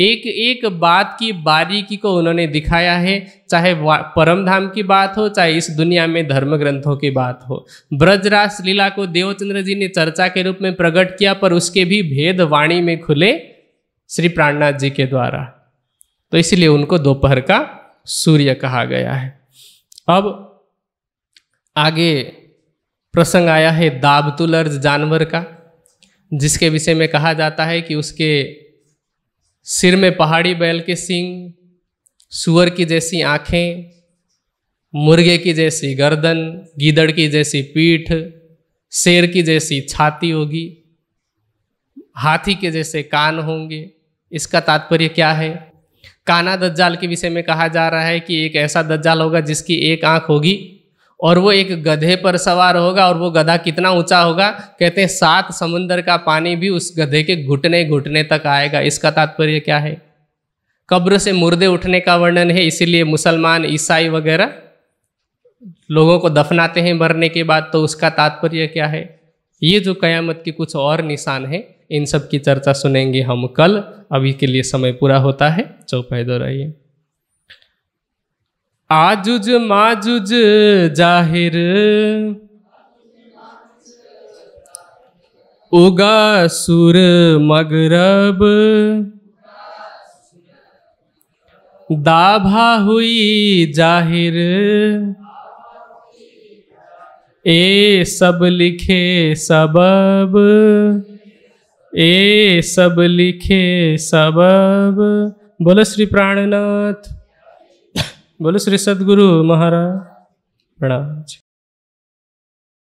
एक एक बात की बारीकी को उन्होंने दिखाया है चाहे परम धाम की बात हो चाहे इस दुनिया में धर्म ग्रंथों की बात हो ब्रजरास लीला को देवचंद्र जी ने चर्चा के रूप में प्रकट किया पर उसके भी भेद वाणी में खुले श्री प्राणनाथ जी के द्वारा तो इसलिए उनको दोपहर का सूर्य कहा गया है अब आगे प्रसंग आया है दाबतुल अर्ज जानवर का जिसके विषय में कहा जाता है कि उसके सिर में पहाड़ी बैल के सिंग सुअर की जैसी आँखें मुर्गे की जैसी गर्दन गीदड़ की जैसी पीठ शेर की जैसी छाती होगी हाथी के जैसे कान होंगे इसका तात्पर्य क्या है काना दज्जाल के विषय में कहा जा रहा है कि एक ऐसा दज्जाल होगा जिसकी एक आंख होगी और वो एक गधे पर सवार होगा और वो गधा कितना ऊंचा होगा कहते हैं सात समुंदर का पानी भी उस गधे के घुटने घुटने तक आएगा इसका तात्पर्य क्या है कब्र से मुर्दे उठने का वर्णन है इसीलिए मुसलमान ईसाई वगैरह लोगों को दफनाते हैं मरने के बाद तो उसका तात्पर्य क्या है ये जो कयामत के कुछ और निशान है इन सब की चर्चा सुनेंगे हम कल अभी के लिए समय पूरा होता है चौपायदो रहिए आजुज माजुज जाहिर उगा सुर मगरब दाभा हुई जाहिर ए सब लिखे सबब ए सब लिखे सबब बोलो श्री प्राणनाथ बोलो श्री सदगुरु महाराज प्रणाम